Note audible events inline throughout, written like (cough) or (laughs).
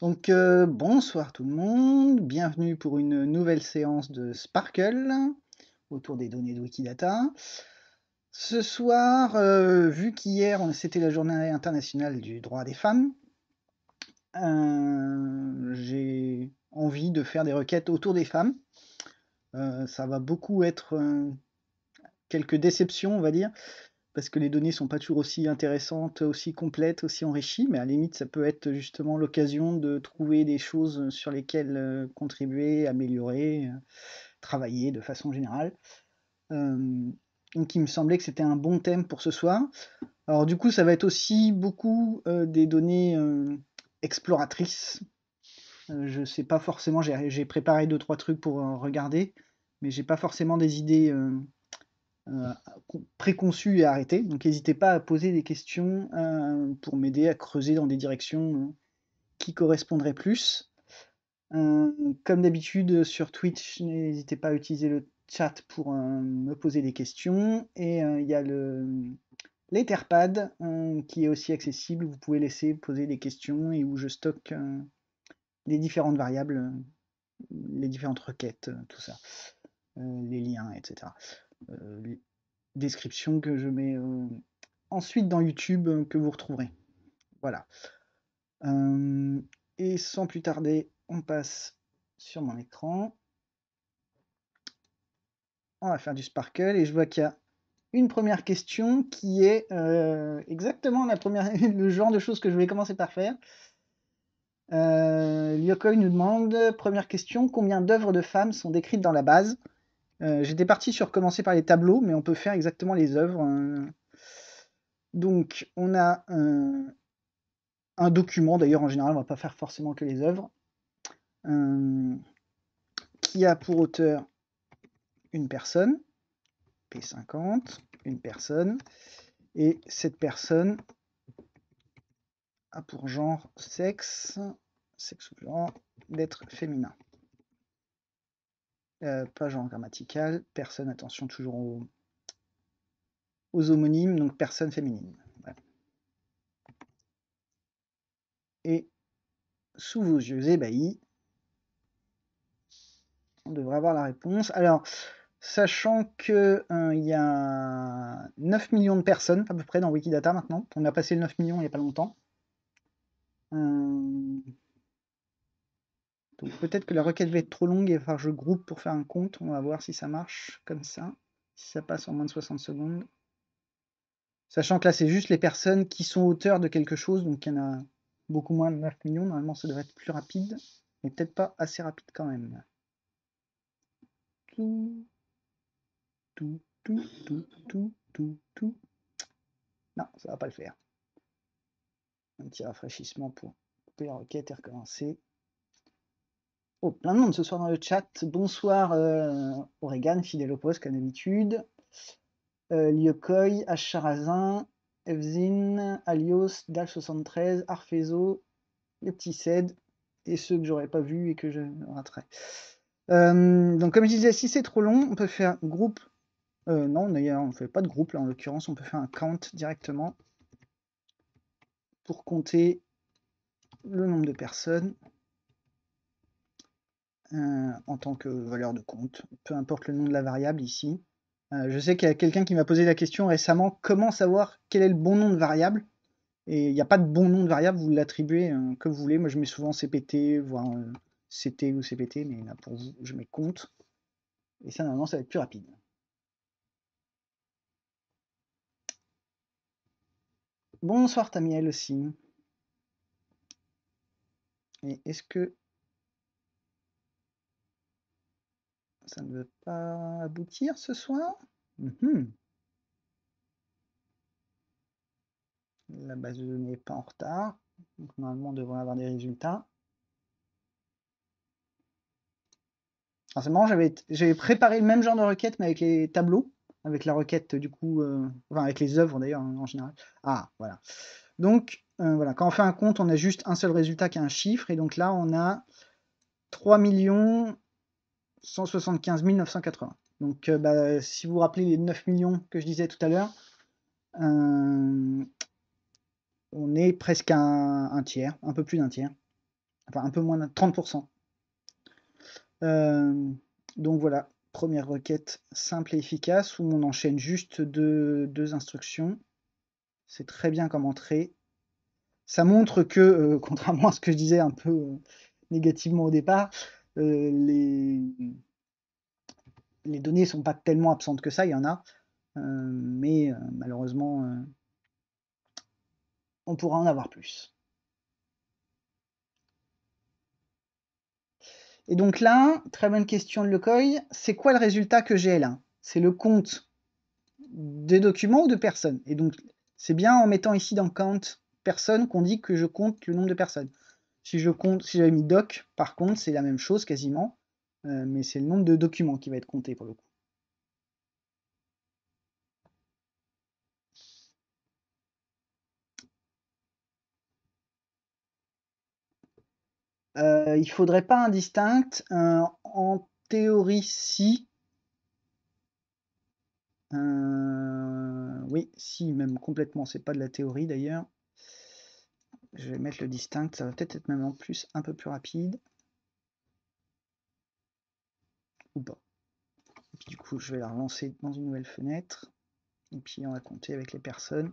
Donc euh, bonsoir tout le monde, bienvenue pour une nouvelle séance de Sparkle autour des données de Wikidata. Ce soir, euh, vu qu'hier c'était la journée internationale du droit des femmes, euh, j'ai envie de faire des requêtes autour des femmes. ça va beaucoup être quelques déceptions, on va dire, parce que les données sont pas toujours aussi intéressantes, aussi complètes, aussi enrichies, mais à la limite, ça peut être justement l'occasion de trouver des choses sur lesquelles euh, contribuer, améliorer, euh, travailler de façon générale. Euh, donc il me semblait que c'était un bon thème pour ce soir. Alors du coup, ça va être aussi beaucoup des données exploratrices. je sais pas forcément, j'ai préparé deux trois trucs pour regarder, mais j'ai pas forcément des idées euh, préconçu et arrêté. Donc n'hésitez pas à poser des questions euh, pour m'aider à creuser dans des directions euh, qui correspondraient plus. comme d'habitude sur Twitch, n'hésitez pas à utiliser le chat pour me poser des questions. Et il y a le, l'Etherpad qui est aussi accessible. Vous pouvez laisser poser des questions et où je stocke les différentes variables, les différentes requêtes, tout ça, les liens, etc description que je mets euh, ensuite dans YouTube euh, que vous retrouverez. Voilà. Euh, et sans plus tarder, on passe sur mon écran. On va faire du sparkle et je vois qu'il y a une première question qui est exactement la première, (laughs) le genre de choses que je vais commencer par faire. Euh, nous demande, première question, combien d'œuvres de femmes sont décrites dans la base euh, j'étais parti sur commencer par les tableaux, mais on peut faire exactement les œuvres. Euh. Donc, on a euh, un, document, d'ailleurs, en général, on ne va pas faire forcément que les œuvres, qui a pour auteur une personne, P50, une personne, et cette personne a pour genre sexe, sexe ou genre, d'être féminin. Euh, pas genre grammatical, personne, attention toujours aux, homonymes, donc personne féminine. Et sous vos yeux ébahis, on devrait avoir la réponse. Alors, sachant que euh, il y a 9 millions de personnes à peu près dans Wikidata maintenant, on a passé le 9 millions il n'y a pas longtemps. Euh, donc peut-être que la requête va être trop longue et il que je groupe pour faire un compte. On va voir si ça marche comme ça, si ça passe en moins de 60 secondes. Sachant que là, c'est juste les personnes qui sont auteurs de quelque chose, donc il y en a beaucoup moins de 9 millions. Normalement, ça devrait être plus rapide, mais peut-être pas assez rapide quand même. Tout, tout, tout, Non, ça va pas le faire. Un petit rafraîchissement pour couper la requête et recommencer. Oh, plein de monde ce soir dans le chat. Bonsoir Oregon, euh, Oregan, fidèle au poste comme d'habitude. Euh, Lyokoi, Acharazin, Evzin, Alios, Dal73, Arfezo, les petits Ced et ceux que j'aurais pas vus et que je raterais. Euh, donc comme je disais, si c'est trop long, on peut faire groupe. Euh, non d'ailleurs on ne fait pas de groupe là en l'occurrence, on peut faire un count directement pour compter le nombre de personnes. Euh, en tant que valeur de compte, peu importe le nom de la variable ici. Euh, je sais qu'il y a quelqu'un qui m'a posé la question récemment, comment savoir quel est le bon nom de variable Et il n'y a pas de bon nom de variable, vous l'attribuez hein, comme vous voulez. Moi, je mets souvent CPT, voire euh, CT ou CPT, mais là, pour vous, je mets compte. Et ça, normalement, ça va être plus rapide. Bonsoir Tamiel aussi. Et est-ce que ça ne veut pas aboutir ce soir. Mhm. La base de données n'est pas en retard. Donc normalement, on devrait avoir des résultats. j'avais préparé le même genre de requête, mais avec les tableaux, avec la requête du coup, euh, enfin avec les œuvres d'ailleurs en général. Ah, voilà. Donc euh, voilà, quand on fait un compte, on a juste un seul résultat qui est un chiffre, et donc là, on a 3 millions 175 980. Donc, euh, bah, si vous vous rappelez les 9 millions que je disais tout à l'heure, euh, on est presque un, tiers, un peu plus d'un tiers, enfin un peu moins de 30%. Euh, donc voilà, première requête simple et efficace où on enchaîne juste deux, deux instructions. C'est très bien comme entrée. Ça montre que, (laughs) contrairement à ce que je disais un peu négativement au départ, euh, les, les données sont pas tellement absentes que ça, il y en a, euh, mais euh, malheureusement, on pourra en avoir plus. Et donc là, très bonne question de Lecoy, c'est quoi le résultat que j'ai là C'est le compte des documents ou de personnes Et donc, c'est bien en mettant ici dans compte personne qu'on dit que je compte le nombre de personnes. Si je compte, si j'avais mis doc, par contre, c'est la même chose quasiment, euh, mais c'est le nombre de documents qui va être compté pour le coup. Euh, il faudrait pas un distinct. en théorie, si. Euh, oui, si, même complètement. C'est pas de la théorie d'ailleurs. Je vais mettre le distinct, ça va peut-être être même en plus un peu plus rapide. Ou pas. du coup, je vais la relancer dans une nouvelle fenêtre. Et puis on va compter avec les personnes.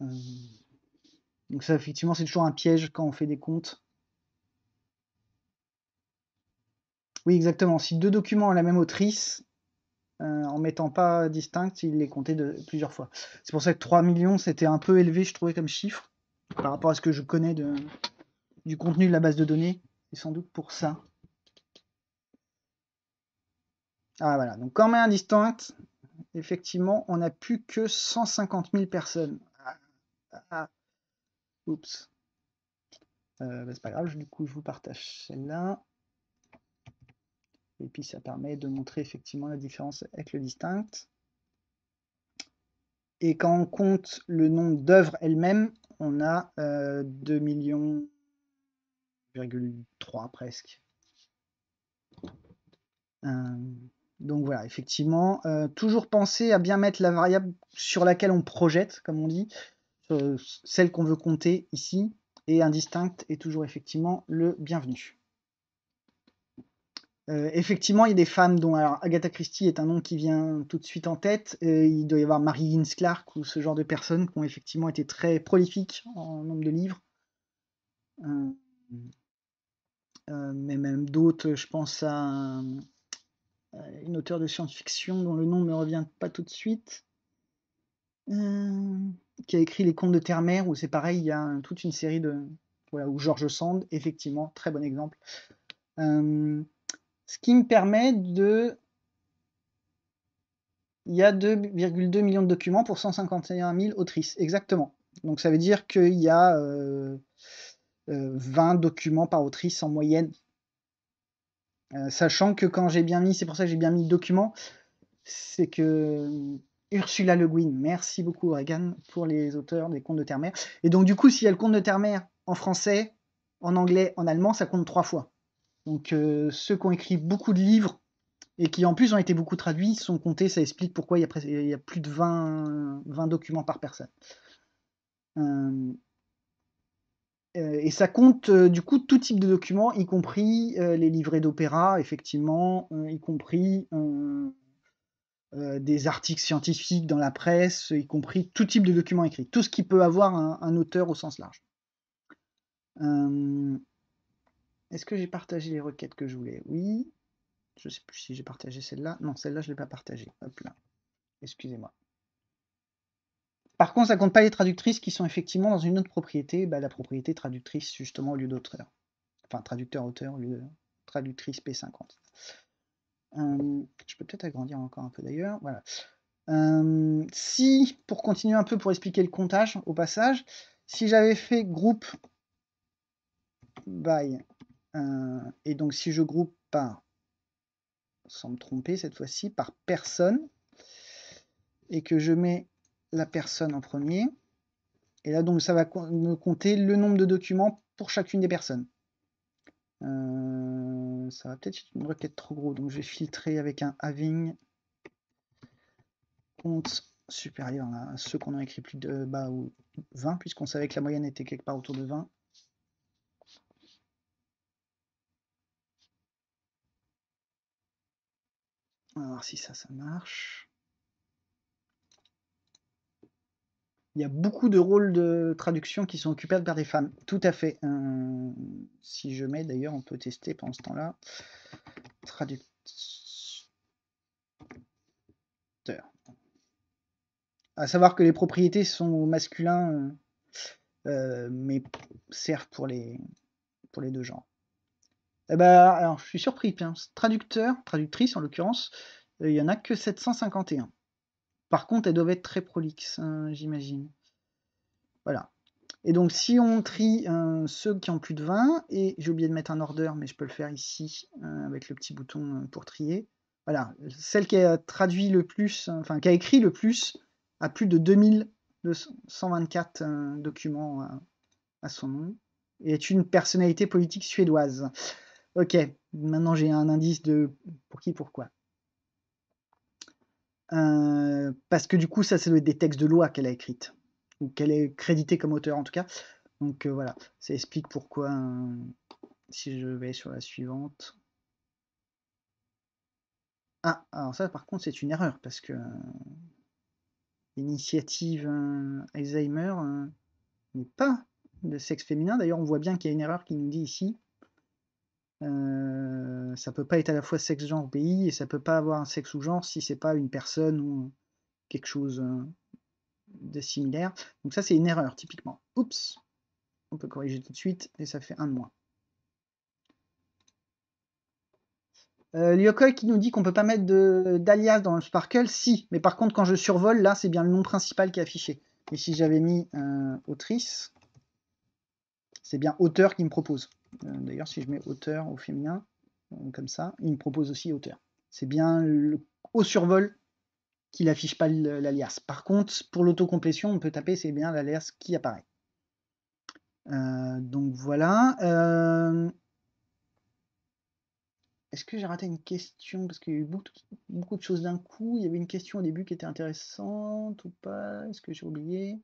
Euh, donc ça, effectivement, c'est toujours un piège quand on fait des comptes. Oui, exactement. Si deux documents ont la même autrice, euh, en mettant pas distinct, il les comptait de, plusieurs fois. C'est pour ça que 3 millions, c'était un peu élevé, je trouvais, comme chiffre, par rapport à ce que je connais de, du contenu de la base de données. et sans doute pour ça. Ah voilà, donc quand même distinct, effectivement, on n'a plus que 150 000 personnes. Ah, ah, ah. Oups. Euh, bah, c'est pas grave, du coup, je vous partage celle-là. Et puis ça permet de montrer effectivement la différence avec le distinct. Et quand on compte le nombre d'œuvres elles-mêmes, on a euh, 2 millions, presque. Euh, donc voilà, effectivement, euh, toujours penser à bien mettre la variable sur laquelle on projette, comme on dit, euh, celle qu'on veut compter ici, et un distinct est toujours effectivement le bienvenu. Euh, effectivement, il y a des femmes dont alors, Agatha Christie est un nom qui vient tout de suite en tête. Euh, il doit y avoir marie Higgins Clark ou ce genre de personnes qui ont effectivement été très prolifiques en nombre de livres. Euh, mais même d'autres, je pense à une auteure de science-fiction dont le nom ne revient pas tout de suite, qui a écrit Les Contes de Terre-Mère, où c'est pareil, il y a toute une série de. Voilà, ou George Sand, effectivement, très bon exemple. Ce qui me permet de... Il y a 2,2 millions de documents pour 151 000 autrices, exactement. Donc ça veut dire qu'il y a 20 euh, euh, documents par autrice en moyenne. Euh, sachant que quand j'ai bien mis, c'est pour ça que j'ai bien mis document. c'est que Ursula Le Guin, merci beaucoup Reagan pour les auteurs des contes de terre Et donc du coup, s'il y a le conte de terre en français, en anglais, en allemand, ça compte trois fois. Donc ceux qui ont écrit beaucoup de livres et qui en plus ont été beaucoup traduits sont comptés, ça explique pourquoi il y a, plus de 20, documents par personne. Euh, euh, et ça compte euh, du coup tout type de documents, y compris les livrets d'opéra, effectivement, y compris des articles scientifiques dans la presse, y compris tout type de documents écrits, tout ce qui peut avoir un, un auteur au sens large. Est-ce que j'ai partagé les requêtes que je voulais Oui. Je ne sais plus si j'ai partagé celle-là. Non, celle-là, je ne l'ai pas partagée. Hop là. Excusez-moi. Par contre, ça compte pas les traductrices qui sont effectivement dans une autre propriété, bah, la propriété traductrice justement au lieu d'auteur. Enfin, traducteur-auteur au lieu de traductrice P50. Hum, je peux peut-être agrandir encore un peu d'ailleurs. Voilà. Hum, si, pour continuer un peu pour expliquer le comptage au passage, si j'avais fait groupe by euh, et donc si je groupe par, sans me tromper cette fois-ci, par personne, et que je mets la personne en premier, et là donc ça va me compter le nombre de documents pour chacune des personnes. Euh, ça va peut-être être une requête trop gros, donc je vais filtrer avec un having compte supérieur à ceux qu'on a écrit plus de bas ou 20, puisqu'on savait que la moyenne était quelque part autour de 20. si ça, ça marche. Il y a beaucoup de rôles de traduction qui sont occupés par des femmes. Tout à fait. Euh, si je mets, d'ailleurs, on peut tester pendant ce temps-là. Traducteur. À savoir que les propriétés sont masculins, euh, euh, mais servent pour les, pour les deux genres. Eh ben, alors, je suis surpris, traducteur, traductrice en l'occurrence, euh, il n'y en a que 751. Par contre, elles doivent être très prolixes, hein, j'imagine. Voilà. Et donc, si on trie euh, ceux qui ont plus de 20, et j'ai oublié de mettre un ordre, mais je peux le faire ici euh, avec le petit bouton pour trier. Voilà, celle qui a traduit le plus, enfin qui a écrit le plus, a plus de 2224 documents à, son nom, est une personnalité politique suédoise. Ok, maintenant j'ai un indice de pour qui, pourquoi. Euh, parce que du coup, ça, c'est des textes de loi qu'elle a écrite, ou qu'elle est créditée comme auteur en tout cas. Donc euh, voilà, ça explique pourquoi. Euh, si je vais sur la suivante. Ah, alors ça, par contre, c'est une erreur parce que l'initiative Alzheimer n'est pas de sexe féminin. D'ailleurs, on voit bien qu'il y a une erreur qui nous dit ici ça euh, ça peut pas être à la fois sexe, genre, pays, et ça peut pas avoir un sexe ou genre si c'est pas une personne ou quelque chose euh, de similaire. Donc ça, c'est une erreur, typiquement. Oups On peut corriger tout de suite, et ça fait un de moins. Euh, qui nous dit qu'on peut pas mettre d'alias dans le Sparkle, si. Mais par contre, quand je survole, là, c'est bien le nom principal qui est affiché. Et si j'avais mis euh, autrice, c'est bien auteur qui me propose. Euh, d'ailleurs, si je mets auteur au féminin, euh, comme ça, il me propose aussi auteur. C'est bien le, au survol qu'il affiche pas l'alias. Par contre, pour l'autocomplétion, on peut taper, c'est bien l'alias qui apparaît. Euh, donc voilà. Est-ce que j'ai raté une question Parce qu'il y a eu beaucoup, de choses d'un coup. Il y avait une question au début qui était intéressante ou pas Est-ce que j'ai oublié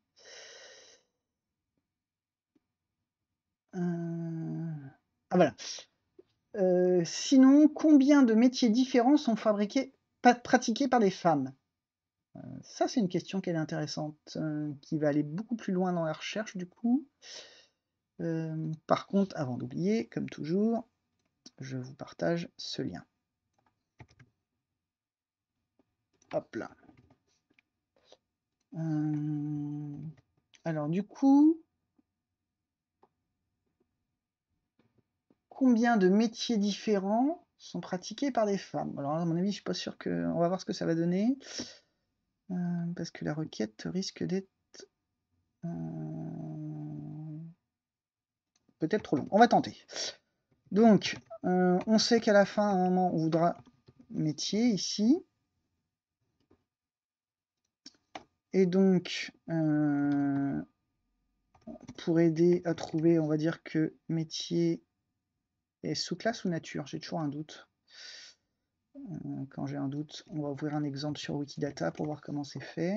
ah, voilà. Euh, sinon, combien de métiers différents sont fabriqués, pratiqués par des femmes euh, Ça, c'est une question qui est intéressante, euh, qui va aller beaucoup plus loin dans la recherche du coup. par contre, avant d'oublier, comme toujours, je vous partage ce lien. Hop là. alors du coup, combien de métiers différents sont pratiqués par des femmes Alors, à mon avis, je suis pas sûr que. On va voir ce que ça va donner. Euh, parce que la requête risque d'être. Euh, peut-être trop longue. On va tenter. Donc, euh, on sait qu'à la fin, un moment, on voudra métier ici. Et donc, pour aider à trouver, on va dire que métier sous classe ou nature J'ai toujours un doute. Euh, quand j'ai un doute, on va ouvrir un exemple sur Wikidata pour voir comment c'est fait.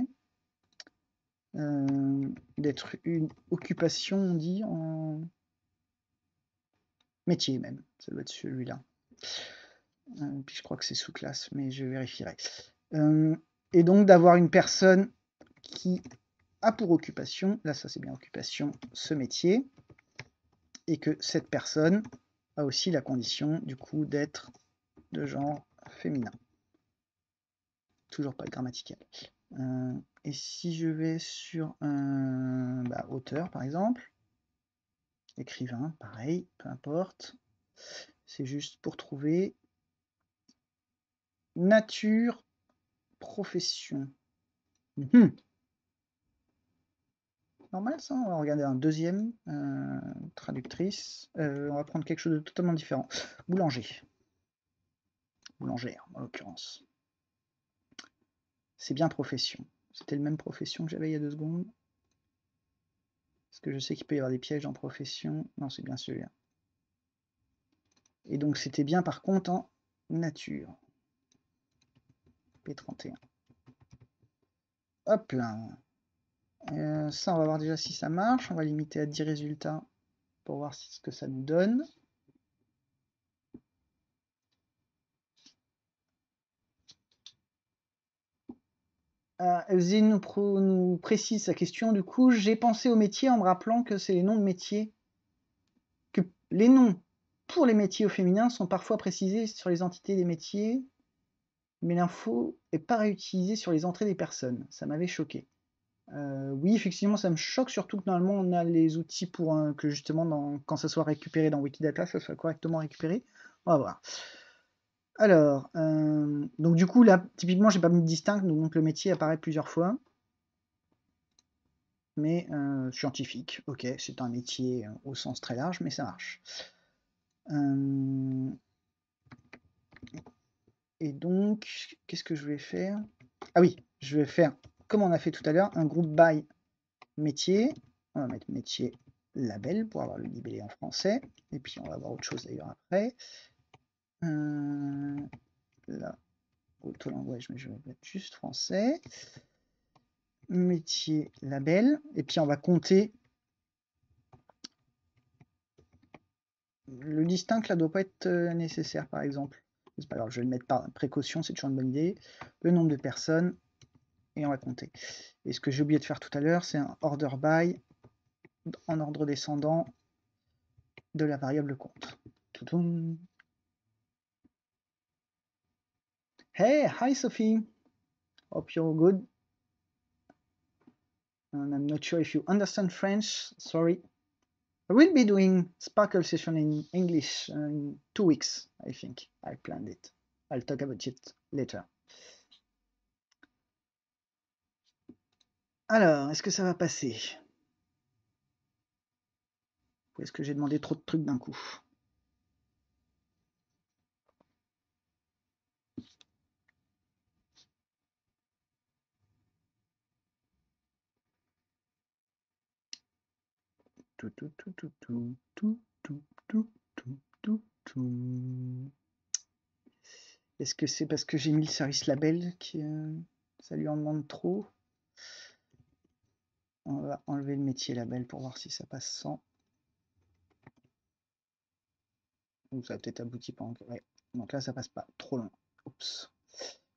Euh, d'être une occupation, on dit, en métier même. Ça doit être celui-là. Euh, puis je crois que c'est sous classe, mais je vérifierai. et donc d'avoir une personne qui a pour occupation, là ça c'est bien occupation, ce métier, et que cette personne a aussi la condition du coup d'être de genre féminin. Toujours pas grammatical. Euh, et si je vais sur un bah, auteur par exemple, écrivain, pareil, peu importe. C'est juste pour trouver nature, profession. Mmh normal, ça. On va regarder un deuxième. Euh, traductrice. Euh, on va prendre quelque chose de totalement différent. Boulanger. Boulangère, en l'occurrence. C'est bien profession. C'était le même profession que j'avais il y a deux secondes. Parce que je sais qu'il peut y avoir des pièges en profession. Non, c'est bien celui-là. Et donc, c'était bien par contre en nature. P31. Hop là. Euh, ça, on va voir déjà si ça marche. On va limiter à 10 résultats pour voir ce que ça nous donne. Euh, nous, précise sa question. Du coup, j'ai pensé au métier en me rappelant que c'est les noms de métiers, que les noms pour les métiers au féminin sont parfois précisés sur les entités des métiers, mais l'info n'est pas réutilisée sur les entrées des personnes. Ça m'avait choqué. Euh, oui, effectivement, ça me choque, surtout que normalement, on a les outils pour euh, que justement, quand ça soit récupéré dans Wikidata, ça soit correctement récupéré. On va voir. Alors, euh, donc du coup, là, typiquement, j'ai pas mis de distinct, donc le métier apparaît plusieurs fois. Mais scientifique, ok, c'est un métier au sens très large, mais ça marche. Et donc, qu'est-ce que je vais faire Ah oui, je vais faire comme on a fait tout à l'heure, un groupe by métier. On va mettre métier label pour avoir le libellé en français. Et puis on va voir autre chose d'ailleurs après. Euh, là, auto-language, mais je vais juste français. Métier label. Et puis on va compter. Le distinct là doit pas être euh, nécessaire par exemple. alors je vais le mettre par précaution, c'est toujours une bonne idée. Le nombre de personnes et on va compter. Et ce que j'ai oublié de faire tout à l'heure, c'est un order by en ordre descendant de la variable compte. Hey, hi Sophie. Hope you're good. And I'm not sure if you understand French. Sorry. I will be doing Sparkle session in English uh, in two weeks. I think I planned it. I'll talk about it later. Alors, est-ce que ça va passer Ou est-ce que j'ai demandé trop de trucs d'un coup Est-ce que c'est parce que j'ai mis le service label que euh, ça lui en demande trop on va enlever le métier label pour voir si ça passe sans. Ou ça a peut-être abouti pas encore. Donc là, ça passe pas trop loin. Oups.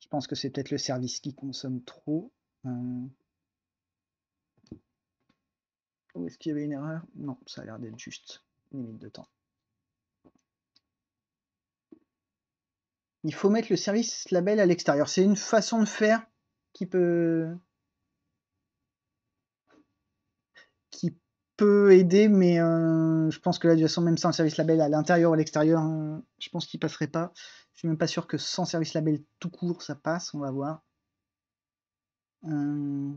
Je pense que c'est peut-être le service qui consomme trop. Euh... est-ce qu'il y avait une erreur Non, ça a l'air d'être juste. Limite de temps. Il faut mettre le service label à l'extérieur. C'est une façon de faire qui peut aider, mais euh, je pense que la de même sans service label à l'intérieur ou à l'extérieur, euh, je pense qu'il passerait pas. Je suis même pas sûr que sans service label tout court, ça passe. On va voir. Euh,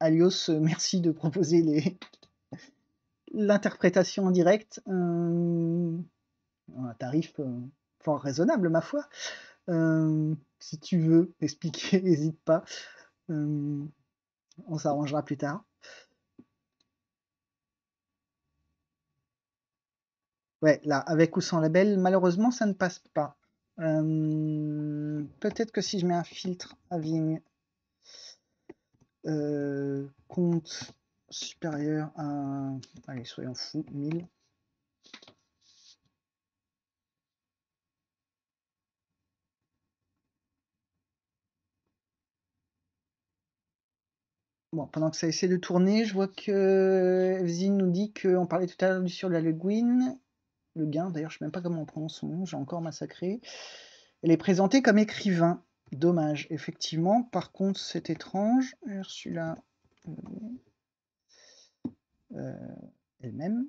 Alios, merci de proposer les (laughs) l'interprétation en direct. Un tarif fort raisonnable, ma foi. si tu veux expliquer, (laughs) n'hésite pas. on s'arrangera plus tard. Ouais, là, avec ou sans label, malheureusement, ça ne passe pas. Euh, peut-être que si je mets un filtre à vigne euh, compte supérieur à allez soyons fous 1000 Bon, pendant que ça essaie de tourner, je vois que Zine nous dit qu'on parlait tout à l'heure sur la Leguine le Gain, d'ailleurs je ne sais même pas comment on prononce son nom, j'ai encore massacré. Elle est présentée comme écrivain. Dommage, effectivement. Par contre, c'est étrange. Ursula. Euh, elle-même.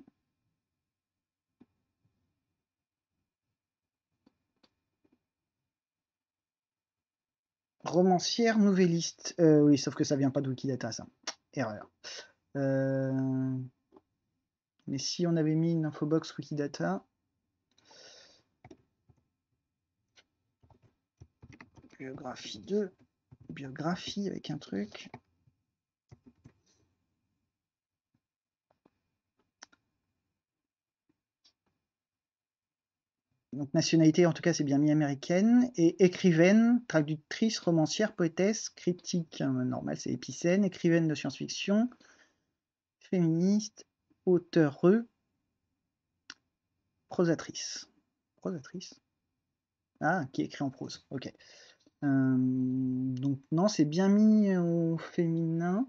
Romancière, nouvelliste. Euh, oui, sauf que ça vient pas de Wikidata, ça. Erreur. Euh, mais si on avait mis une infobox Wikidata, biographie 2, biographie avec un truc. Donc nationalité, en tout cas, c'est bien mis américaine. Et écrivaine, traductrice, romancière, poétesse, critique, normal, c'est épicène, écrivaine de science-fiction, féministe, auteureux, prosatrice. Prosatrice Ah, qui écrit en prose, ok. Euh, donc non, c'est bien mis au féminin.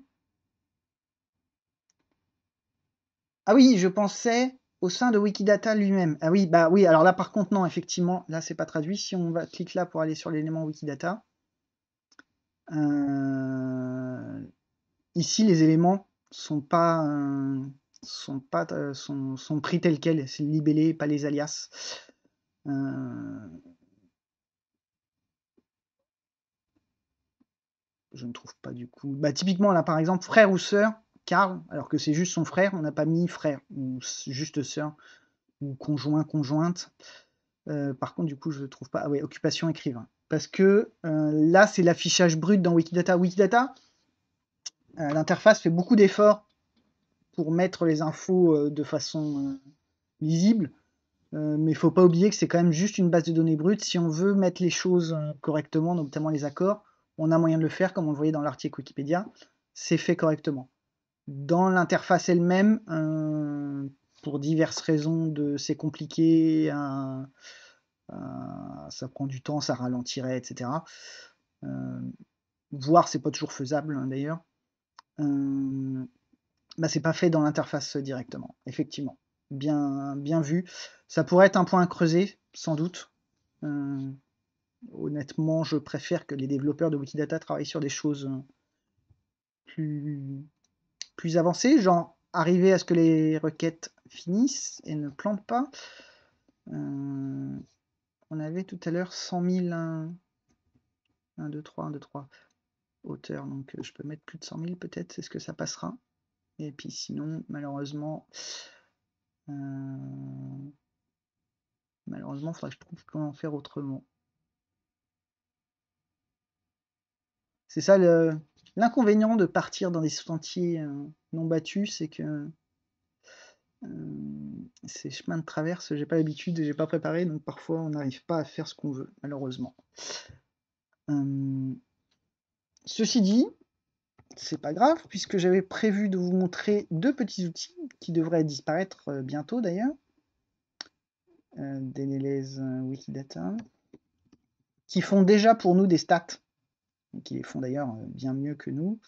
Ah oui, je pensais au sein de Wikidata lui-même. Ah oui, bah oui, alors là par contre, non, effectivement, là c'est pas traduit. Si on va cliquer là pour aller sur l'élément Wikidata, euh, ici les éléments sont pas. Euh, sont pas euh, sont, pris tel quel, c'est libellé, pas les alias. Euh, je ne trouve pas du coup. Bah, typiquement, là par exemple, frère ou sœur, car alors que c'est juste son frère, on n'a pas mis frère ou juste soeur ou conjoint, conjointe. Euh, par contre, du coup, je ne trouve pas. Ah occupation écrivain. Parce que là, c'est l'affichage brut dans Wikidata. Wikidata, l'interface fait beaucoup d'efforts pour mettre les infos euh, de façon euh, lisible. Euh, mais il faut pas oublier que c'est quand même juste une base de données brute. Si on veut mettre les choses correctement, notamment les accords, on a moyen de le faire, comme on le voyait dans l'article Wikipédia. C'est fait correctement. Dans l'interface elle-même, pour diverses raisons, de c'est compliqué, ça prend du temps, ça ralentirait, etc. Voir, c'est pas toujours faisable hein, d'ailleurs d'ailleurs bah, c'est pas fait dans l'interface directement, effectivement. Bien, bien vu. Ça pourrait être un point à creuser, sans doute. Euh, honnêtement, je préfère que les développeurs de Wikidata travaillent sur des choses euh, plus, plus avancées, genre arriver à ce que les requêtes finissent et ne plantent pas. Euh, on avait tout à l'heure 100 000. 1, 2, 3, 1, 2, 3 hauteur. donc je peux mettre plus de 100 000 peut-être, est ce que ça passera. Et puis sinon, malheureusement, euh, malheureusement, il faudra que je trouve comment faire autrement. C'est ça l'inconvénient de partir dans des sentiers euh, non battus, c'est que euh, ces chemins de traverse, j'ai pas l'habitude et j'ai pas préparé, donc parfois on n'arrive pas à faire ce qu'on veut, malheureusement. ceci dit, c'est pas grave, puisque j'avais prévu de vous montrer deux petits outils qui devraient disparaître euh, bientôt d'ailleurs. Euh, euh, Wikidata, qui font déjà pour nous des stats, et qui les font d'ailleurs euh, bien mieux que nous.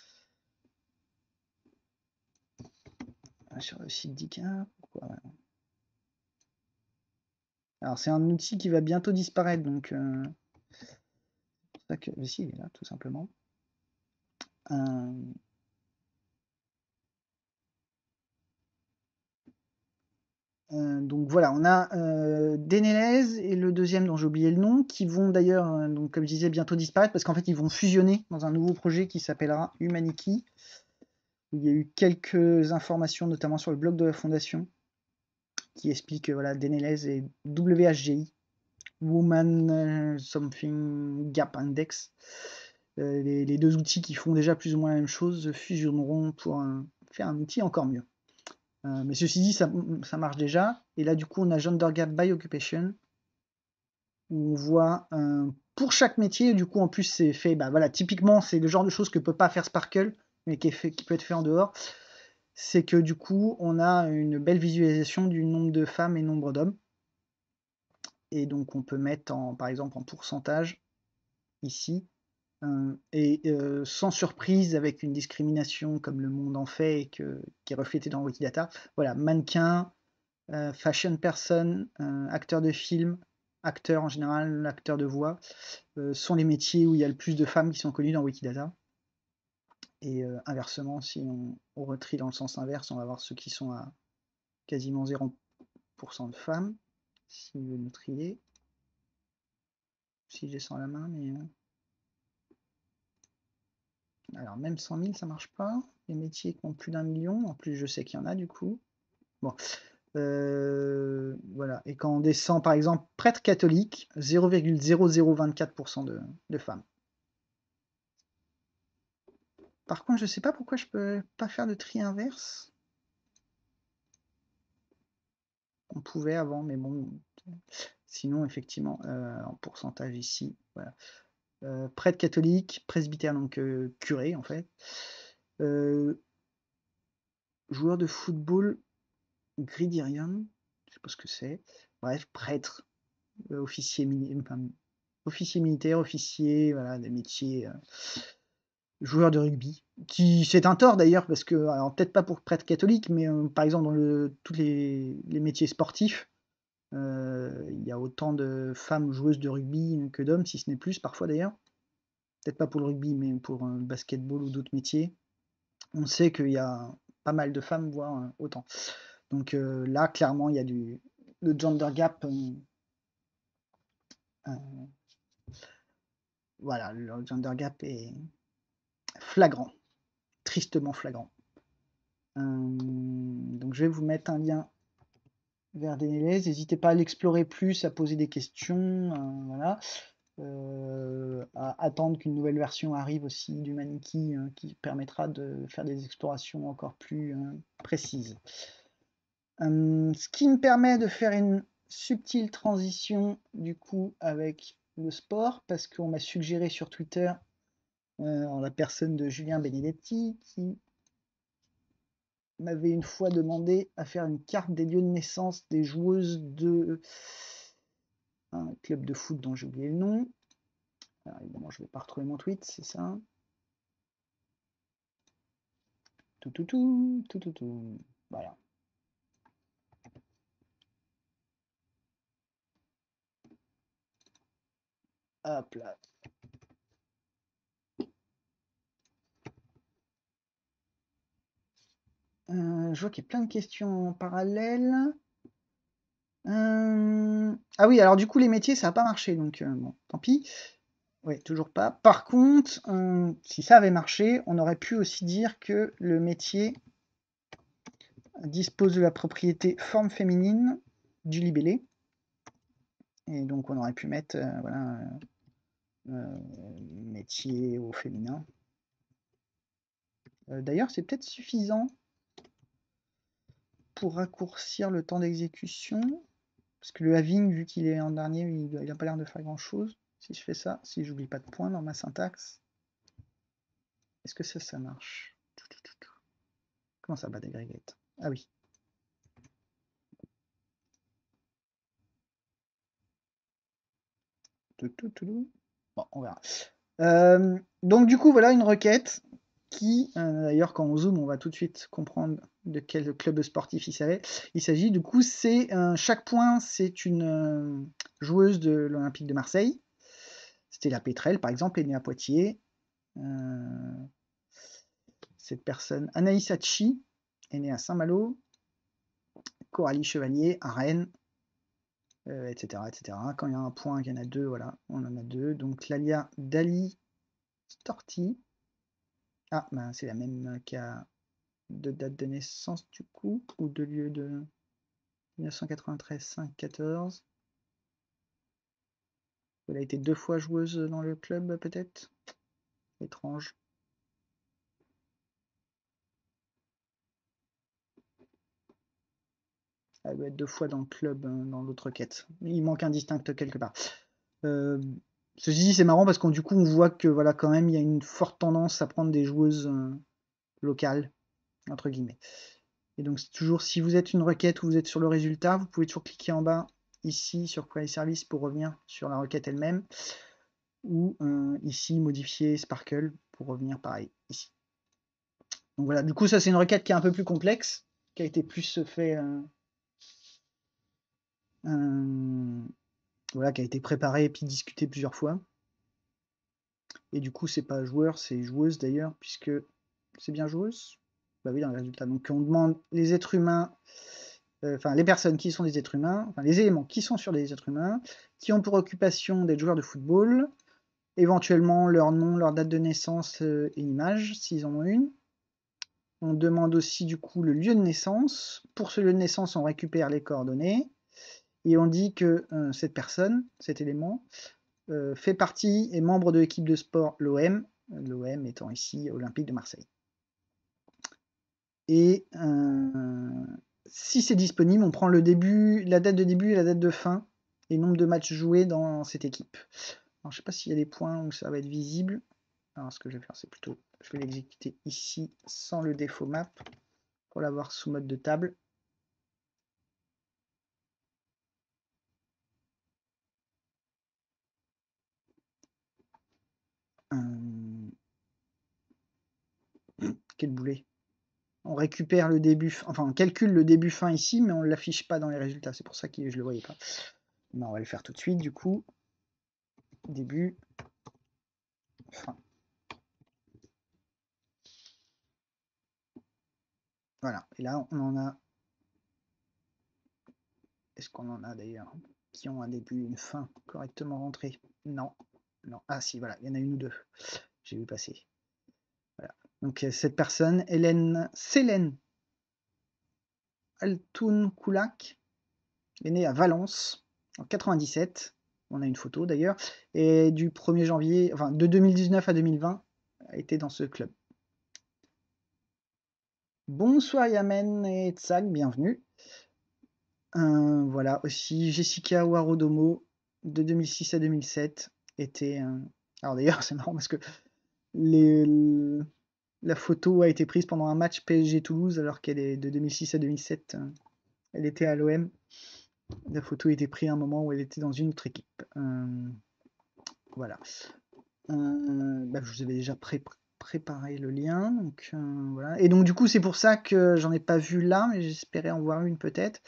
Ah, sur le site d'ICA, Alors c'est un outil qui va bientôt disparaître, donc que. il est là, tout simplement. Euh, euh, donc voilà, on a euh, Denelez et le deuxième dont j'ai oublié le nom, qui vont d'ailleurs, donc comme je disais, bientôt disparaître parce qu'en fait ils vont fusionner dans un nouveau projet qui s'appellera Humaniki. il y a eu quelques informations, notamment sur le blog de la fondation, qui explique voilà Denelez et WHGI, Woman Something Gap Index. Euh, les, deux outils qui font déjà plus ou moins la même chose fusionneront pour faire un outil encore mieux. Euh, mais ceci dit, ça, marche déjà. Et là, du coup, on a Gender Gap by Occupation. on voit euh, pour chaque métier, du coup, en plus, c'est fait. Bah, voilà, typiquement, c'est le genre de choses que peut pas faire Sparkle, mais qui, qui peut être fait en dehors. C'est que du coup, on a une belle visualisation du nombre de femmes et nombre d'hommes. Et donc, on peut mettre en, par exemple en pourcentage ici Hein, et euh, sans surprise, avec une discrimination comme le monde en fait et qui est reflétée dans Wikidata, voilà, mannequin, euh, fashion person, euh, acteur de film, acteur en général, acteur de voix, sont les métiers où il y a le plus de femmes qui sont connues dans Wikidata. Et inversement, si on, retrie dans le sens inverse, on va voir ceux qui sont à quasiment 0% de femmes, si vous nous trier. Si j'ai la main, mais. Alors, même 100 000, ça marche pas. Les métiers qui ont plus d'un million, en plus, je sais qu'il y en a du coup. Bon. Euh, voilà. Et quand on descend, par exemple, prêtre catholique, 0,0024% de, femmes. Par contre, je sais pas pourquoi je peux pas faire de tri inverse. On pouvait avant, mais bon. Sinon, effectivement, euh, en pourcentage ici, voilà. Euh, prêtre catholique, presbytère, donc euh, curé en fait. Euh, joueur de football, gridirian, je sais pas ce que c'est. Bref, prêtre, officier, militaire, officier, voilà, des métiers joueur de rugby, qui c'est un tort d'ailleurs, parce que, en peut-être pas pour prêtre catholique, mais par exemple dans le, tous les métiers sportifs, euh, il y a autant de femmes joueuses de rugby que d'hommes, si ce n'est plus parfois d'ailleurs. Peut-être pas pour le rugby, mais pour euh, le basketball ou d'autres métiers. On sait qu'il y a pas mal de femmes, voire euh, autant. Donc là, clairement, il y a du le gender gap. voilà, le gender gap est flagrant, tristement flagrant. donc je vais vous mettre un lien Verdenélez. N'hésitez pas à l'explorer plus, à poser des questions, euh, voilà. Euh, à attendre qu'une nouvelle version arrive aussi du Mannequin qui permettra de faire des explorations encore plus euh, précises. Hum, ce qui me permet de faire une subtile transition du coup avec le sport parce qu'on m'a suggéré sur Twitter en la personne de Julien Benedetti qui m'avait une fois demandé à faire une carte des lieux de naissance des joueuses de un club de foot dont j'ai oublié le nom. évidemment, je vais pas retrouver mon tweet, c'est ça. Tout, tout, tout, tout, tout, tout. Voilà. Hop là, Euh, je vois qu'il y a plein de questions en parallèle. Euh, ah oui, alors du coup, les métiers, ça n'a pas marché, donc euh, bon, tant pis. Oui, toujours pas. Par contre, si ça avait marché, on aurait pu aussi dire que le métier dispose de la propriété forme féminine du libellé. Et donc, on aurait pu mettre métier au féminin. D'ailleurs, c'est peut-être suffisant pour raccourcir le temps d'exécution. Parce que le having, vu qu'il est en dernier, il n'a pas l'air de faire grand-chose. Si je fais ça, si j'oublie pas de points dans ma syntaxe, est-ce que ça, ça marche Comment ça bat dégregate Ah oui. Bon, on verra. Euh, donc du coup, voilà une requête qui, euh, d'ailleurs, quand on zoome, on va tout de suite comprendre de quel club sportif il s'agit. Du coup, c'est euh, chaque point, c'est une euh, joueuse de l'Olympique de Marseille. C'était la Pétrel, par exemple, est née à Poitiers. cette personne, Anaïs Hachi, est née à Saint-Malo. Coralie Chevalier à Rennes. etc., etc. Quand il y a un point, il y en a deux, voilà, on en a deux. Donc Lalia Dali Storti, ah, ben, c'est la même euh, qu'à de date de naissance du coup, ou de lieu de 1993, 5, 14. Elle a été deux fois joueuse dans le club peut-être. Étrange. Elle doit être deux fois dans le club, hein, dans l'autre quête. Il manque un distinct quelque part. Euh, Ceci dit, c'est marrant parce qu'on du coup on voit que voilà quand même il y a une forte tendance à prendre des joueuses euh, locales entre guillemets. Et donc c'est toujours si vous êtes une requête ou vous êtes sur le résultat, vous pouvez toujours cliquer en bas ici sur Query Service pour revenir sur la requête elle-même ou euh, ici modifier Sparkle pour revenir pareil ici. Donc voilà, du coup ça c'est une requête qui est un peu plus complexe, qui a été plus fait euh, voilà, qui a été préparé et puis discuté plusieurs fois. Et du coup, c'est pas joueur, c'est joueuse d'ailleurs, puisque c'est bien joueuse. Bah oui, dans le résultat. Donc on demande les êtres humains, euh, enfin les personnes qui sont des êtres humains, enfin les éléments qui sont sur des êtres humains, qui ont pour occupation d'être joueurs de football, éventuellement leur nom, leur date de naissance euh, et image, s'ils en ont une. On demande aussi du coup le lieu de naissance. Pour ce lieu de naissance, on récupère les coordonnées et on dit que euh, cette personne, cet élément, euh, fait partie et membre de l'équipe de sport l'OM, l'OM étant ici Olympique de Marseille. Et euh, si c'est disponible, on prend le début, la date de début et la date de fin, et nombre de matchs joués dans cette équipe. je ne sais pas s'il y a des points où ça va être visible. Alors, ce que je vais faire, c'est plutôt, je vais l'exécuter ici sans le défaut map pour l'avoir sous mode de table. le boulet. On récupère le début, enfin on calcule le début fin ici, mais on l'affiche pas dans les résultats. C'est pour ça que je le voyais pas. mais on va le faire tout de suite du coup. Début, fin. Voilà, et là on en a. Est-ce qu'on en a d'ailleurs qui ont un début, une fin correctement rentrée Non, non. Ah si, voilà, il y en a une ou deux. J'ai vu passer. Donc euh, cette personne, Hélène, Célène Altoun Koulak, est née à Valence en 97. On a une photo d'ailleurs. Et du 1er janvier, enfin de 2019 à 2020, a été dans ce club. Bonsoir Yamen et Tsag, bienvenue. Euh, voilà aussi Jessica Warodomo de 2006 à 2007 était. Alors d'ailleurs (laughs) c'est marrant parce que les la photo a été prise pendant un match PSG-Toulouse, alors qu'elle est de 2006 à 2007. Euh, elle était à l'OM. La photo a été prise à un moment où elle était dans une autre équipe. Euh, voilà. Euh, bah, je vous avais déjà préparé le lien. voilà. Et donc, du coup, c'est pour ça que j'en ai pas vu là, mais j'espérais en voir une peut-être.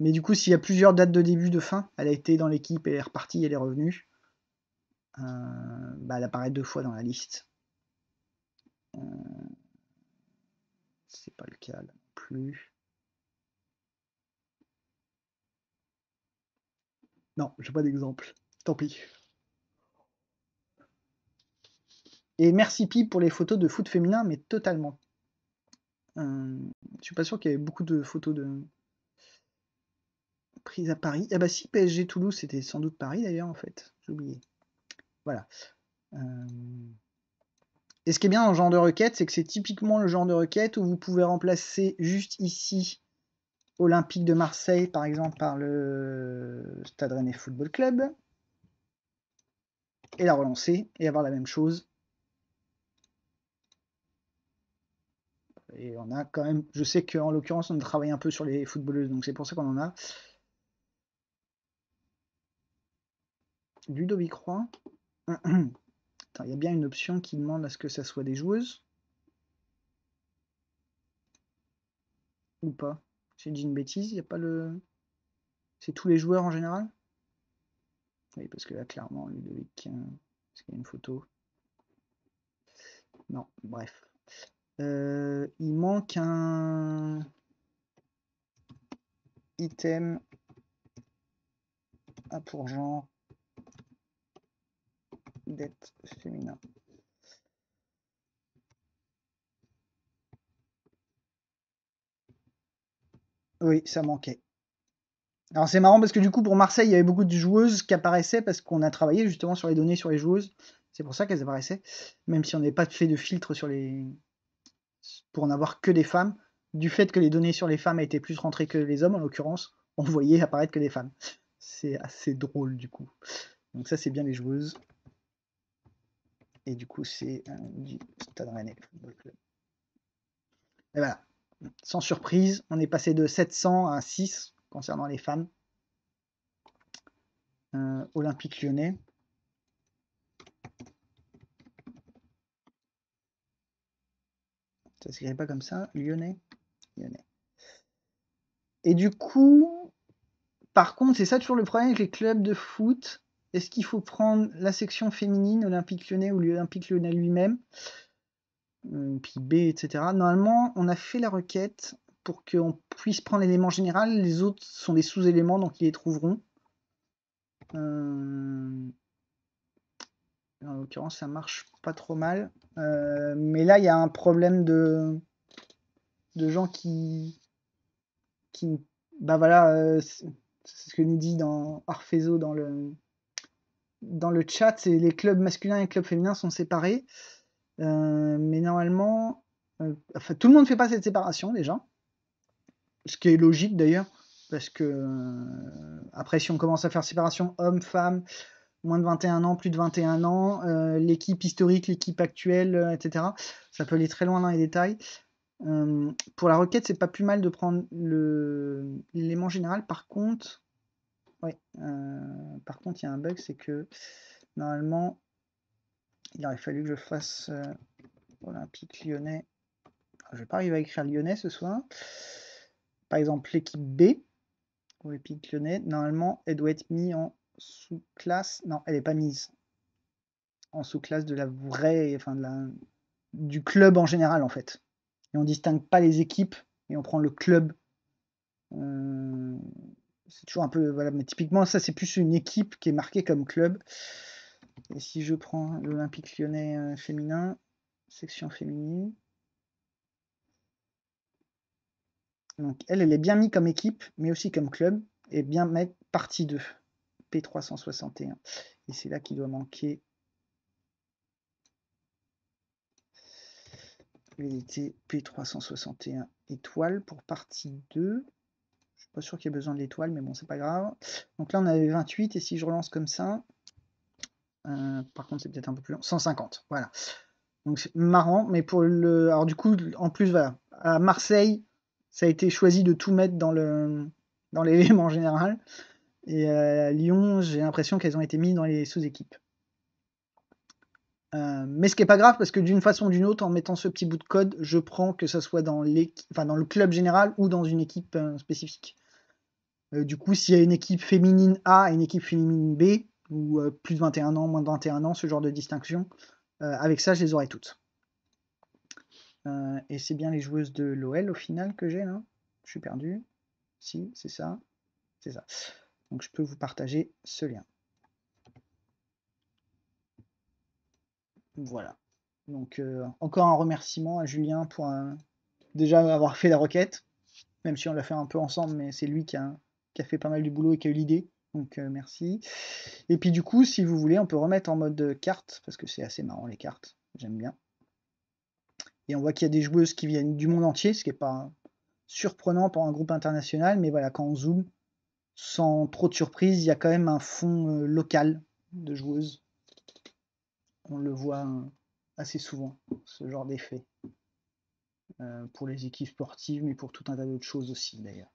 Mais du coup, s'il y a plusieurs dates de début, de fin, elle a été dans l'équipe, elle est repartie, elle est revenue. Bah, elle apparaît deux fois dans la liste. Euh, c'est pas le cas non plus. Non, j'ai pas d'exemple. Tant pis. Et merci Pi pour les photos de foot féminin, mais totalement. Euh, je suis pas sûr qu'il y avait beaucoup de photos de prises à Paris. Ah bah si, PSG Toulouse, c'était sans doute Paris d'ailleurs en fait. J'ai oublié. Voilà. Euh, et ce qui est bien dans le genre de requête, c'est que c'est typiquement le genre de requête où vous pouvez remplacer juste ici Olympique de Marseille, par exemple, par le Stade Rennais Football Club, et la relancer et avoir la même chose. Et on a quand même, je sais qu'en l'occurrence, on travaille un peu sur les footballeuses, donc c'est pour ça qu'on en a. Ludovic Croix. (clears throat) il y a bien une option qui demande à ce que ça soit des joueuses. Ou pas J'ai dit une bêtise, il n'y a pas le... C'est tous les joueurs en général Oui, parce que là, clairement, Ludovic, est-ce euh, qu'il y a une photo Non, bref. Euh, il manque un item à ah, pour genre d'être féminin. Oui, ça manquait. Alors c'est marrant parce que du coup pour Marseille, il y avait beaucoup de joueuses qui apparaissaient parce qu'on a travaillé justement sur les données sur les joueuses. C'est pour ça qu'elles apparaissaient, même si on n'avait pas fait de filtre sur les pour n'avoir que des femmes. Du fait que les données sur les femmes étaient plus rentrées que les hommes en l'occurrence, on voyait apparaître que des femmes. C'est assez drôle du coup. Donc ça c'est bien les joueuses et du coup c'est du Stade euh, Et voilà, sans surprise, on est passé de 700 à 6 concernant les femmes. Euh, Olympique lyonnais. Ça s'écrit pas comme ça, lyonnais, lyonnais. Et du coup, par contre, c'est ça toujours le problème avec les clubs de foot, est-ce qu'il faut prendre la section féminine, Olympique lyonnais ou l'Olympique lyonnais lui-même euh, Puis B, etc. Normalement, on a fait la requête pour qu'on puisse prendre l'élément général. Les autres sont des sous-éléments, donc ils les trouveront. Euh, en l'occurrence, ça marche pas trop mal. Euh, mais là, il y a un problème de, de gens qui... qui... Bah voilà, c'est ce que nous dit dans Arfezo dans le dans le chat, les clubs masculins et les clubs féminins sont séparés. Euh, mais normalement, euh, tout le monde ne fait pas cette séparation déjà. Ce qui est logique d'ailleurs, parce que euh, après, si on commence à faire séparation homme-femme, moins de 21 ans, plus de 21 ans, l'équipe historique, l'équipe actuelle, etc., ça peut aller très loin dans les détails. pour la requête, c'est pas plus mal de prendre l'élément général. Par contre, oui. Euh, par contre, il y a un bug, c'est que normalement, il aurait fallu que je fasse euh, Olympique lyonnais. Ah, je vais pas arriver à écrire lyonnais ce soir. Par exemple, l'équipe B, Olympique lyonnais, normalement, elle doit être mise en sous-classe. Non, elle n'est pas mise en sous-classe de la vraie, enfin de la, du club en général en fait. Et on distingue pas les équipes et on prend le club. Euh, c'est toujours un peu. Voilà, mais typiquement, ça, c'est plus une équipe qui est marquée comme club. Et si je prends l'Olympique lyonnais euh, féminin, section féminine. Donc, elle, elle est bien mise comme équipe, mais aussi comme club, et bien mettre partie 2, P361. Et c'est là qu'il doit manquer. était P361 étoile pour partie 2. Pas sûr qu'il y ait besoin de l'étoile, mais bon, c'est pas grave. Donc là, on avait 28, et si je relance comme ça, euh, par contre, c'est peut-être un peu plus long, 150, voilà. Donc c'est marrant, mais pour le... Alors du coup, en plus, voilà, à Marseille, ça a été choisi de tout mettre dans le dans l'élément général. Et à Lyon, j'ai l'impression qu'elles ont été mises dans les sous-équipes. Euh, mais ce qui n'est pas grave parce que d'une façon ou d'une autre, en mettant ce petit bout de code, je prends que ça soit dans, enfin, dans le club général ou dans une équipe euh, spécifique. Euh, du coup, s'il y a une équipe féminine A et une équipe féminine B, ou euh, plus de 21 ans, moins de 21 ans, ce genre de distinction, euh, avec ça, je les aurais toutes. et c'est bien les joueuses de l'OL au final que j'ai là. Hein. Je suis perdu. Si, c'est ça. C'est ça. Donc je peux vous partager ce lien. Voilà. Donc encore un remerciement à Julien pour déjà avoir fait la requête, même si on l'a fait un peu ensemble, mais c'est lui qui a, qui a fait pas mal du boulot et qui a eu l'idée. Donc euh, merci. Et puis du coup, si vous voulez, on peut remettre en mode euh, carte, parce que c'est assez marrant les cartes, j'aime bien. Et on voit qu'il y a des joueuses qui viennent du monde entier, ce qui n'est pas surprenant pour un groupe international, mais voilà, quand on zoome, sans trop de surprise, il y a quand même un fond euh, local de joueuses. On le voit hein, assez souvent, ce genre d'effet. pour les équipes sportives, mais pour tout un tas d'autres choses aussi d'ailleurs.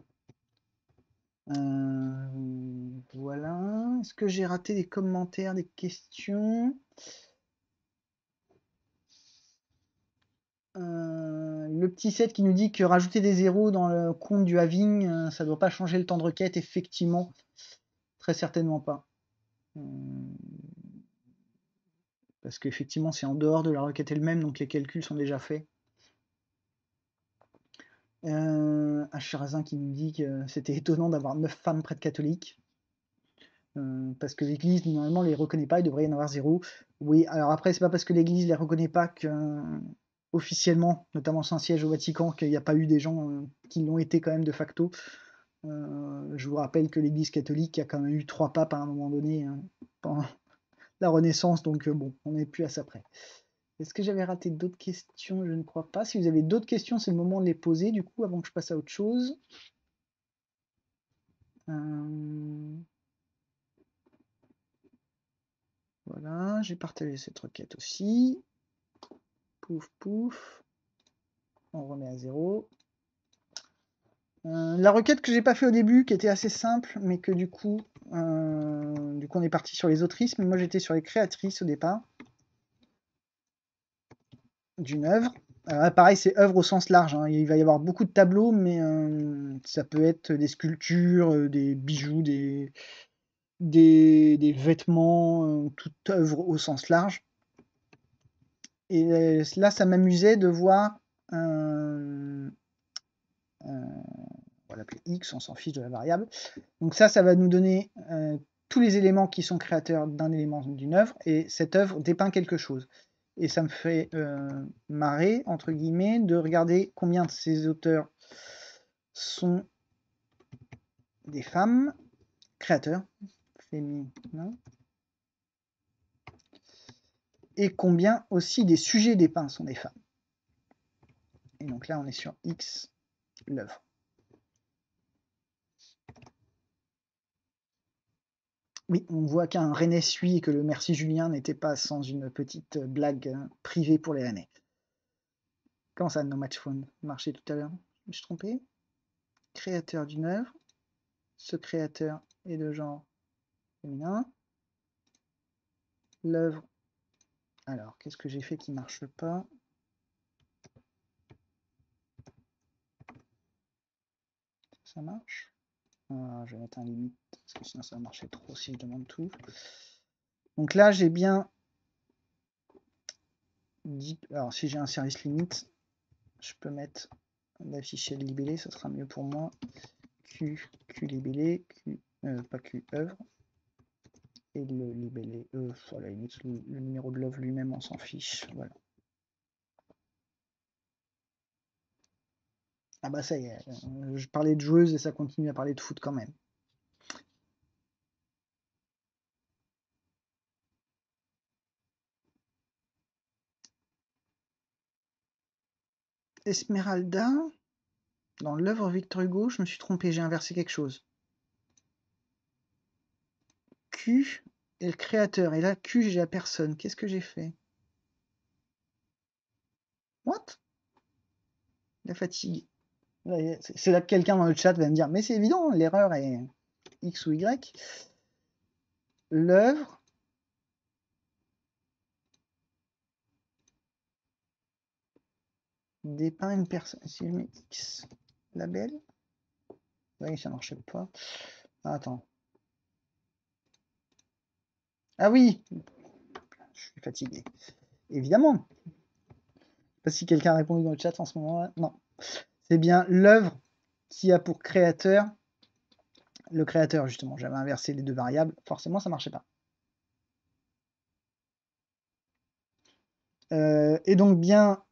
Euh, voilà. Est-ce que j'ai raté des commentaires, des questions euh, le petit set qui nous dit que rajouter des zéros dans le compte du having, euh, ça ne doit pas changer le temps de requête, effectivement. Très certainement pas. parce qu'effectivement, c'est en dehors de la requête elle-même, donc les calculs sont déjà faits. Euh, un Charazin qui nous dit que c'était étonnant d'avoir neuf femmes prêtres catholiques. Euh, parce que l'Église, normalement, les reconnaît pas, il devrait y en avoir zéro. Oui, alors après, c'est pas parce que l'Église les reconnaît pas que, officiellement, notamment sans siège au Vatican, qu'il n'y a pas eu des gens euh, qui l'ont été quand même de facto. Euh, je vous rappelle que l'Église catholique a quand même eu trois papes à un moment donné hein, pendant (laughs) la Renaissance, donc bon, on n'est plus à ça près. Est-ce que j'avais raté d'autres questions Je ne crois pas. Si vous avez d'autres questions, c'est le moment de les poser, du coup, avant que je passe à autre chose. Euh. Voilà, j'ai partagé cette requête aussi. Pouf, pouf. On remet à zéro. Euh, la requête que j'ai pas fait au début, qui était assez simple, mais que du coup, euh, du coup on est parti sur les autrices, mais moi j'étais sur les créatrices au départ d'une œuvre. Euh, pareil, c'est œuvre au sens large. Hein. Il va y avoir beaucoup de tableaux, mais euh, ça peut être des sculptures, euh, des bijoux, des, des, vêtements, toute œuvre au sens large. Et là, ça m'amusait de voir. on va l'appeler X, on s'en fiche de la variable. Donc, ça, ça va nous donner tous les éléments qui sont créateurs d'un élément d'une œuvre, et cette œuvre dépeint quelque chose et ça me fait euh, marrer, entre guillemets, de regarder combien de ces auteurs sont des femmes, créateurs, féminins, et combien aussi des sujets des dépeints sont des femmes. Et donc là, on est sur X, l'œuvre. Oui, on voit qu'un René suit et que le merci Julien n'était pas sans une petite euh, blague hein, privée pour les René. Comment ça, No Match Phone tout à l'heure Je me suis trompé Créateur d'une œuvre. Ce créateur est de genre féminin. L'œuvre. Alors, qu'est-ce que j'ai fait qui marche pas Ça marche ah, je vais mettre un limite, parce que sinon ça va marcher trop si je demande tout. Donc là, j'ai bien... dit, Alors, si j'ai un service limite, je peux mettre d'afficher libellé, ça sera mieux pour moi. Q, libellé, euh, pas Q, œuvre. Et le libellé, euh, le numéro de l'œuvre lui-même, on s'en fiche. Voilà. Ah bah ça y est, euh, je parlais de joueuse et ça continue à parler de foot quand même. Esmeralda, dans l'œuvre Victor Hugo, je me suis trompé, j'ai inversé quelque chose. Q est le créateur, et là Q j'ai la personne. Qu'est-ce que j'ai fait What La fatigue. C'est là que quelqu'un dans le chat va me dire, mais c'est évident, l'erreur est X ou Y. L'œuvre dépeint une personne. Si je mets X label, oui, ça marchait pas. Ah, attends. Ah oui Je suis fatigué. Évidemment. pas si quelqu'un a répondu dans le chat en ce moment-là. Non c'est bien l'œuvre qui a pour créateur le créateur, justement. J'avais inversé les deux variables. Forcément, ça marchait pas. Euh, et donc bien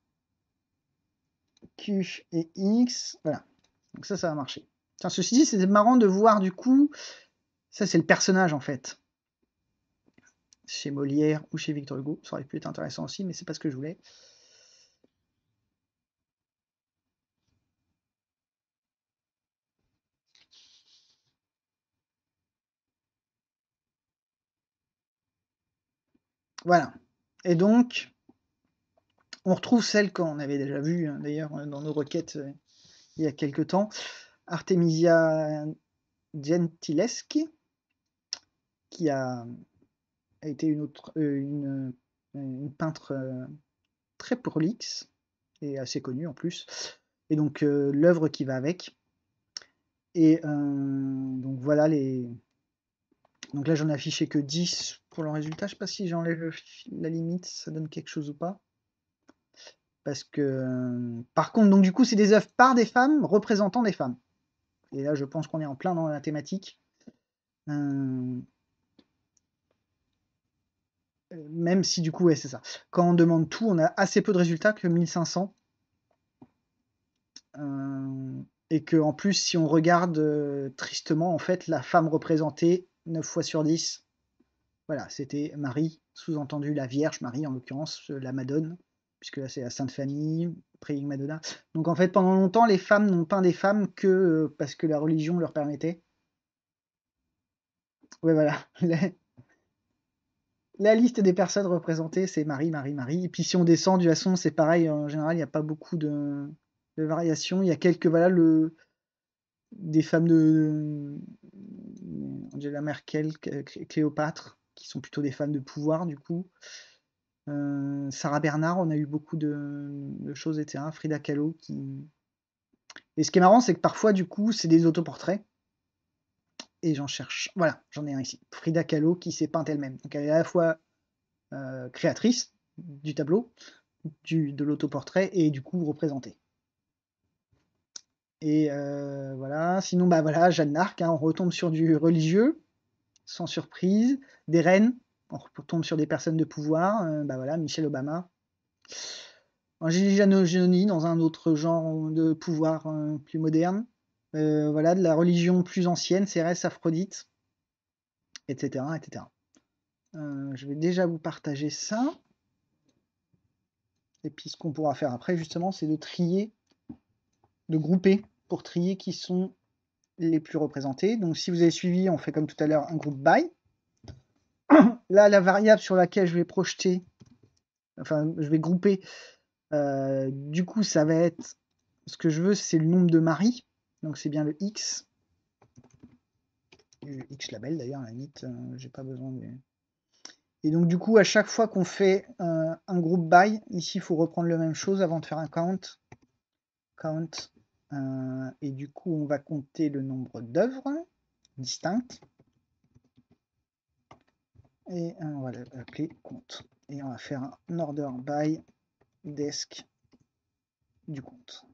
Q et X, voilà. Donc ça, ça va marcher. tiens ceci dit, c'était marrant de voir du coup, ça c'est le personnage en fait. Chez Molière ou chez Victor Hugo, ça aurait pu être intéressant aussi, mais c'est pas ce que je voulais. Voilà. Et donc, on retrouve celle qu'on avait déjà vue, hein, d'ailleurs, euh, dans nos requêtes euh, il y a quelque temps, Artemisia Gentileschi, qui a, été une, autre, euh, une, peintre très prolixe et assez connue en plus, et donc l'œuvre qui va avec. Et donc voilà les. Donc là, j'en ai affiché que 10 pour le résultat. Je sais pas si j'enlève la limite, ça donne quelque chose ou pas. Parce que. Euh, par contre, donc du coup, c'est des œuvres par des femmes représentant des femmes. Et là, je pense qu'on est en plein dans la thématique. Euh, euh, même si du coup, ouais, c'est ça. Quand on demande tout, on a assez peu de résultats que 1500. Et que en plus, si on regarde tristement, en fait, la femme représentée 9 fois sur 10 voilà, c'était Marie, sous-entendu la Vierge Marie, en l'occurrence la Madone, puisque là c'est la Sainte Famille, Praying Madonna. Donc en fait, pendant longtemps, les femmes n'ont peint des femmes que parce que la religion leur permettait. Ouais, voilà. la liste des personnes représentées, c'est Marie, Marie, Marie. Et puis si on descend, du façon, c'est pareil. En général, il n'y a pas beaucoup de, variations. Il y a quelques, voilà, le, des femmes de Angela Merkel, Cléopâtre, qui sont plutôt des fans de pouvoir, du coup. Euh, Sarah Bernard, on a eu beaucoup de, choses, etc. Frida Kahlo qui. Et ce qui est marrant, c'est que parfois, du coup, c'est des autoportraits. Et j'en cherche. Voilà, j'en ai un ici. Frida Kahlo qui s'est peinte elle-même. Donc elle est à la fois euh, créatrice du tableau, du, de l'autoportrait et du coup représentée. Et euh, voilà. Sinon, bah voilà, Jeanne d'Arc, hein. on retombe sur du religieux sans surprise, des reines, on tombe sur des personnes de pouvoir, euh, bah voilà, Michelle Obama. Angelina dans un autre genre de pouvoir euh, plus moderne. Euh, voilà, de la religion plus ancienne, Cérès, Aphrodite, etc. etc. je vais déjà vous partager ça. Et puis ce qu'on pourra faire après, justement, c'est de trier, de grouper pour trier qui sont les plus représentés. Donc si vous avez suivi, on fait comme tout à l'heure un groupe by. (clears throat) Là, la variable sur laquelle je vais projeter, enfin je vais grouper, euh, du coup ça va être, ce que je veux c'est le nombre de maris, donc c'est bien le x. x label d'ailleurs, la limite, euh, j'ai pas besoin de... Et donc du coup, à chaque fois qu'on fait euh, un groupe by, ici il faut reprendre la même chose avant de faire un count. Count euh, et du coup, on va compter le nombre d'œuvres distinctes. Et on va l'appeler compte. Et on va faire un order by desk du compte.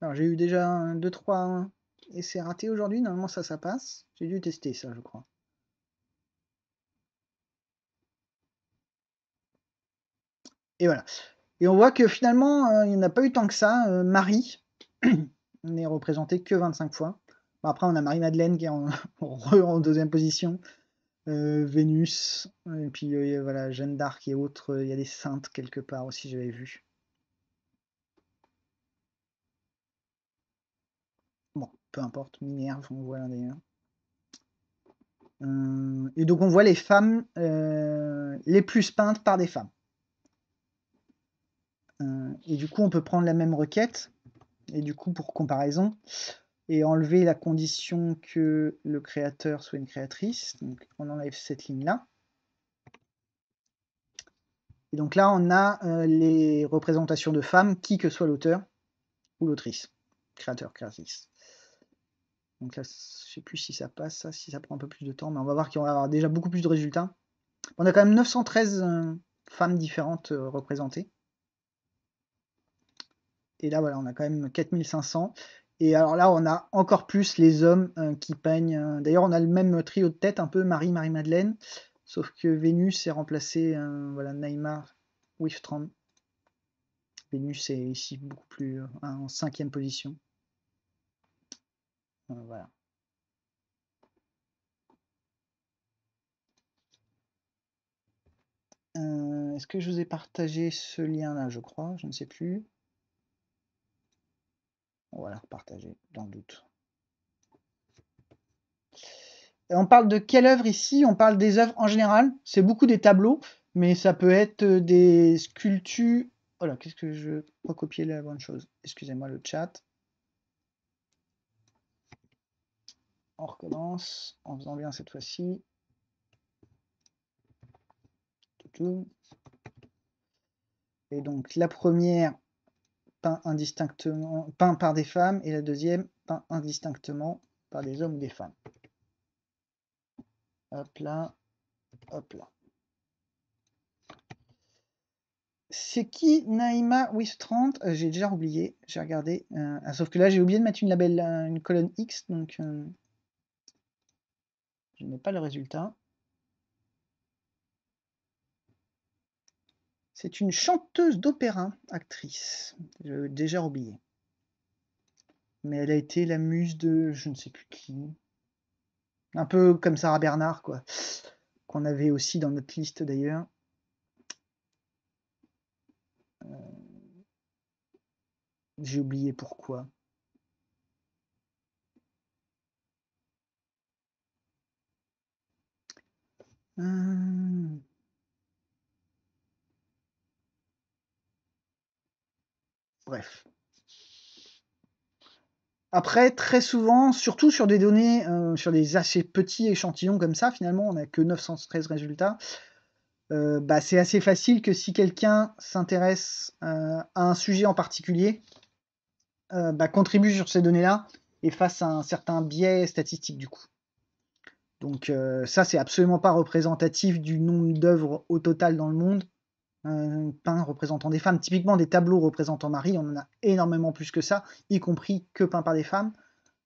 Alors j'ai eu déjà 2-3 c'est raté aujourd'hui. Normalement ça, ça passe. J'ai dû tester ça, je crois. Et voilà. Et on voit que finalement, euh, il n'y en a pas eu tant que ça. Euh, Marie (clears throat) n'est représentée que 25 fois. après, on a Marie-Madeleine qui est en, (laughs) deuxième position. Euh, Vénus, et puis voilà, Jeanne d'Arc et autres. Il y a des saintes quelque part aussi, j'avais vu. Bon, peu importe, Minerve, on voit l'un d'ailleurs. et donc on voit les femmes les plus peintes par des femmes. Euh, et du coup, on peut prendre la même requête, et du coup, pour comparaison, et enlever la condition que le créateur soit une créatrice. Donc, on enlève cette ligne-là. Et donc là, on a euh, les représentations de femmes, qui que soit l'auteur ou l'autrice, créateur, créatrice. Donc là, je ne sais plus si ça passe, si ça prend un peu plus de temps, mais on va voir qu'on va avoir déjà beaucoup plus de résultats. On a quand même 913 euh, femmes différentes représentées. Et là, voilà, on a quand même 4500. Et alors là, on a encore plus les hommes euh, qui peignent. Euh, d'ailleurs, on a le même trio de tête, un peu Marie, Marie-Madeleine, sauf que Vénus est remplacé, euh, voilà, Neymar, Wiftram. Vénus est ici beaucoup plus en cinquième position. voilà. Est-ce que je vous ai partagé ce lien-là, je crois Je ne sais plus. On va la repartager dans le doute. On parle de quelle œuvre ici On parle des œuvres en général. C'est beaucoup des tableaux, mais ça peut être euh, des sculptures. Voilà, oh qu'est-ce que je recopier la bonne chose Excusez-moi le chat. On recommence en faisant bien cette fois-ci. Et donc la première, indistinctement, peint par des femmes, et la deuxième peint indistinctement par des hommes ou des femmes. Hop là, hop là. C'est qui Naïma 30 euh, J'ai déjà oublié, j'ai regardé. Euh, ah, sauf que là, j'ai oublié de mettre une label, euh, une colonne X, donc je n'ai pas le résultat. C'est une chanteuse d'opéra, actrice. J'ai déjà oublié. Mais elle a été la muse de je ne sais plus qui. Un peu comme Sarah Bernard, quoi. Qu'on avait aussi dans notre liste d'ailleurs. Euh, j'ai oublié pourquoi. Euh, Bref. Après, très souvent, surtout sur des données, euh, sur des assez petits échantillons comme ça, finalement, on n'a que 913 résultats. Euh, bah, c'est assez facile que si quelqu'un s'intéresse euh, à un sujet en particulier, bah, contribue sur ces données-là et fasse un certain biais statistique du coup. Donc ça, c'est absolument pas représentatif du nombre d'œuvres au total dans le monde euh, peints représentant des femmes, typiquement des tableaux représentant Marie, on en a énormément plus que ça, y compris que peints par des femmes.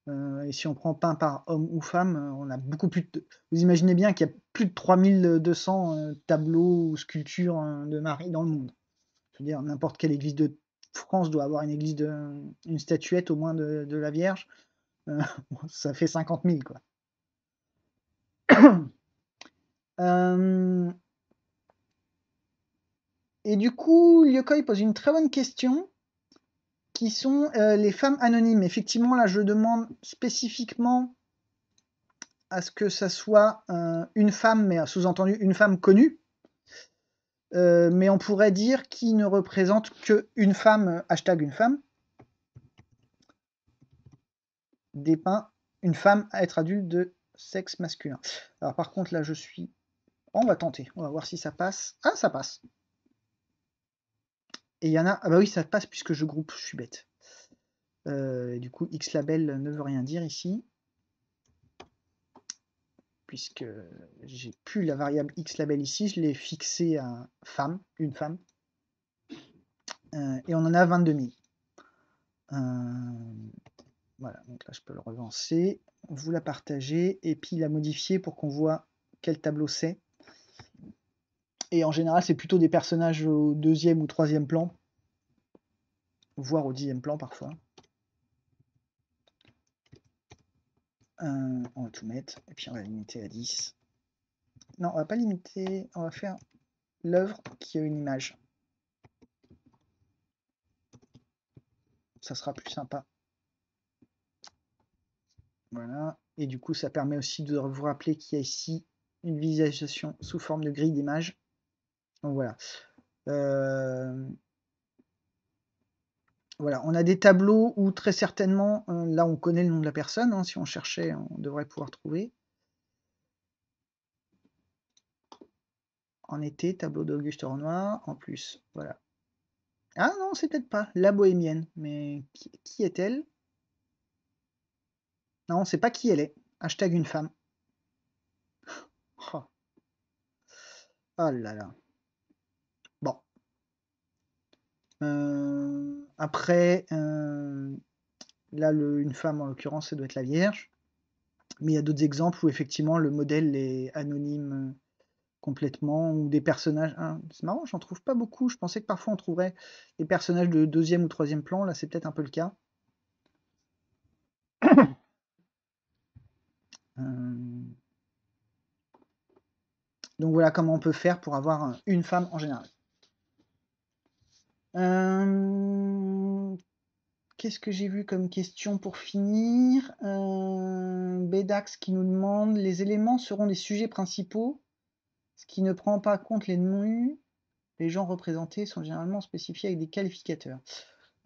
Euh, et si on prend peint par homme ou femme, euh, on a beaucoup plus de... Vous imaginez bien qu'il y a plus de 3200 euh, tableaux ou sculptures de Marie dans le monde. Je veux dire, n'importe quelle église de France doit avoir une église de... une statuette au moins de, la Vierge. (laughs) ça fait 50 000, quoi. (coughs) euh, et du coup, Lyokoi pose une très bonne question qui sont euh, les femmes anonymes. Effectivement, là, je demande spécifiquement à ce que ça soit euh, une femme, mais sous-entendu une femme connue. Euh, mais on pourrait dire qui ne représente qu'une femme, hashtag une femme, dépeint une femme à être adulte de sexe masculin. Alors par contre là je suis... on va tenter, on va voir si ça passe. Ah ça passe et il y en a. Ah bah oui, ça passe puisque je groupe, je suis bête. Euh, du coup, X label ne veut rien dire ici. Puisque j'ai plus la variable X label ici, je l'ai fixée à femme, une femme. Euh, et on en a 22 000. Euh, voilà, donc là je peux le relancer, vous la partagez et puis la modifier pour qu'on voit quel tableau c'est. Et en général, c'est plutôt des personnages au deuxième ou troisième plan, voire au dixième plan parfois. on va tout mettre, et puis on va limiter à 10. Non, on va pas limiter, on va faire l'œuvre qui a une image. Ça sera plus sympa. Voilà. Et du coup, ça permet aussi de vous rappeler qu'il y a ici une visualisation sous forme de grille d'image. Donc voilà. Euh, voilà, on a des tableaux où très certainement, euh, là on connaît le nom de la personne, hein, si on cherchait, on devrait pouvoir trouver. En été, tableau d'Auguste Renoir, en plus, voilà. Ah non, c'est peut-être pas la bohémienne, mais qui, est-elle Non, on sait pas qui elle est. Hashtag une femme. (gasps) Oh. oh là là. Euh, après, euh, là, une femme en l'occurrence, ça doit être la Vierge. Mais il y a d'autres exemples où effectivement le modèle est anonyme euh, complètement, ou des personnages. Hein, c'est marrant, j'en trouve pas beaucoup. Je pensais que parfois on trouverait des personnages de deuxième ou troisième plan. Là, c'est peut-être un peu le cas. (coughs) Donc voilà comment on peut faire pour avoir une femme en général. Qu'est-ce que j'ai vu comme question pour finir euh, qui nous demande les éléments seront des sujets principaux, ce qui ne prend pas compte les noms, Les gens représentés sont généralement spécifiés avec des qualificateurs.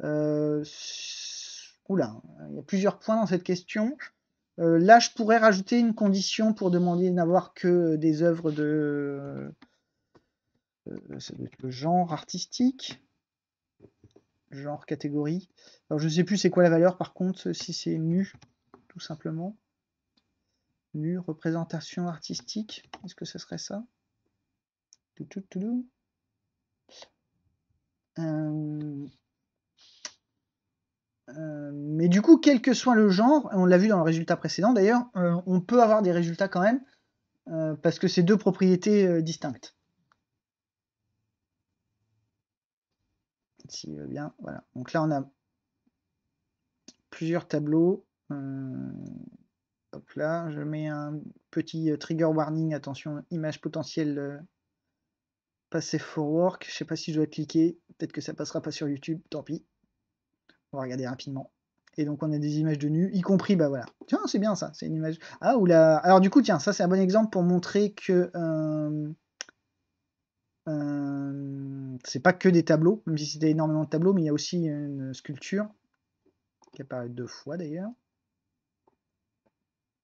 oula, il y a plusieurs points dans cette question. là, je pourrais rajouter une condition pour demander d'avoir que des œuvres de euh, euh, genre artistique genre catégorie. Alors je ne sais plus c'est quoi la valeur par contre, si c'est nu, tout simplement. Nu, représentation artistique, est-ce que ce serait ça euh, euh, mais du coup, quel que soit le genre, on l'a vu dans le résultat précédent d'ailleurs, euh, on peut avoir des résultats quand même, parce que c'est deux propriétés distinctes. s'il bien. Voilà. Donc là, on a plusieurs tableaux. Euh, hop là, je mets un petit euh, trigger warning. Attention, image potentielle euh, passé for work. Je sais pas si je dois cliquer. Peut-être que ça passera pas sur YouTube. Tant pis. On va regarder rapidement. Et donc on a des images de nu, y compris, bah voilà. Tiens, c'est bien ça, c'est une image. Ah, ou là Alors du coup, tiens, ça c'est un bon exemple pour montrer que euh, c'est pas que des tableaux, même si c'était énormément de tableaux, mais il y a aussi une sculpture qui apparaît deux fois d'ailleurs.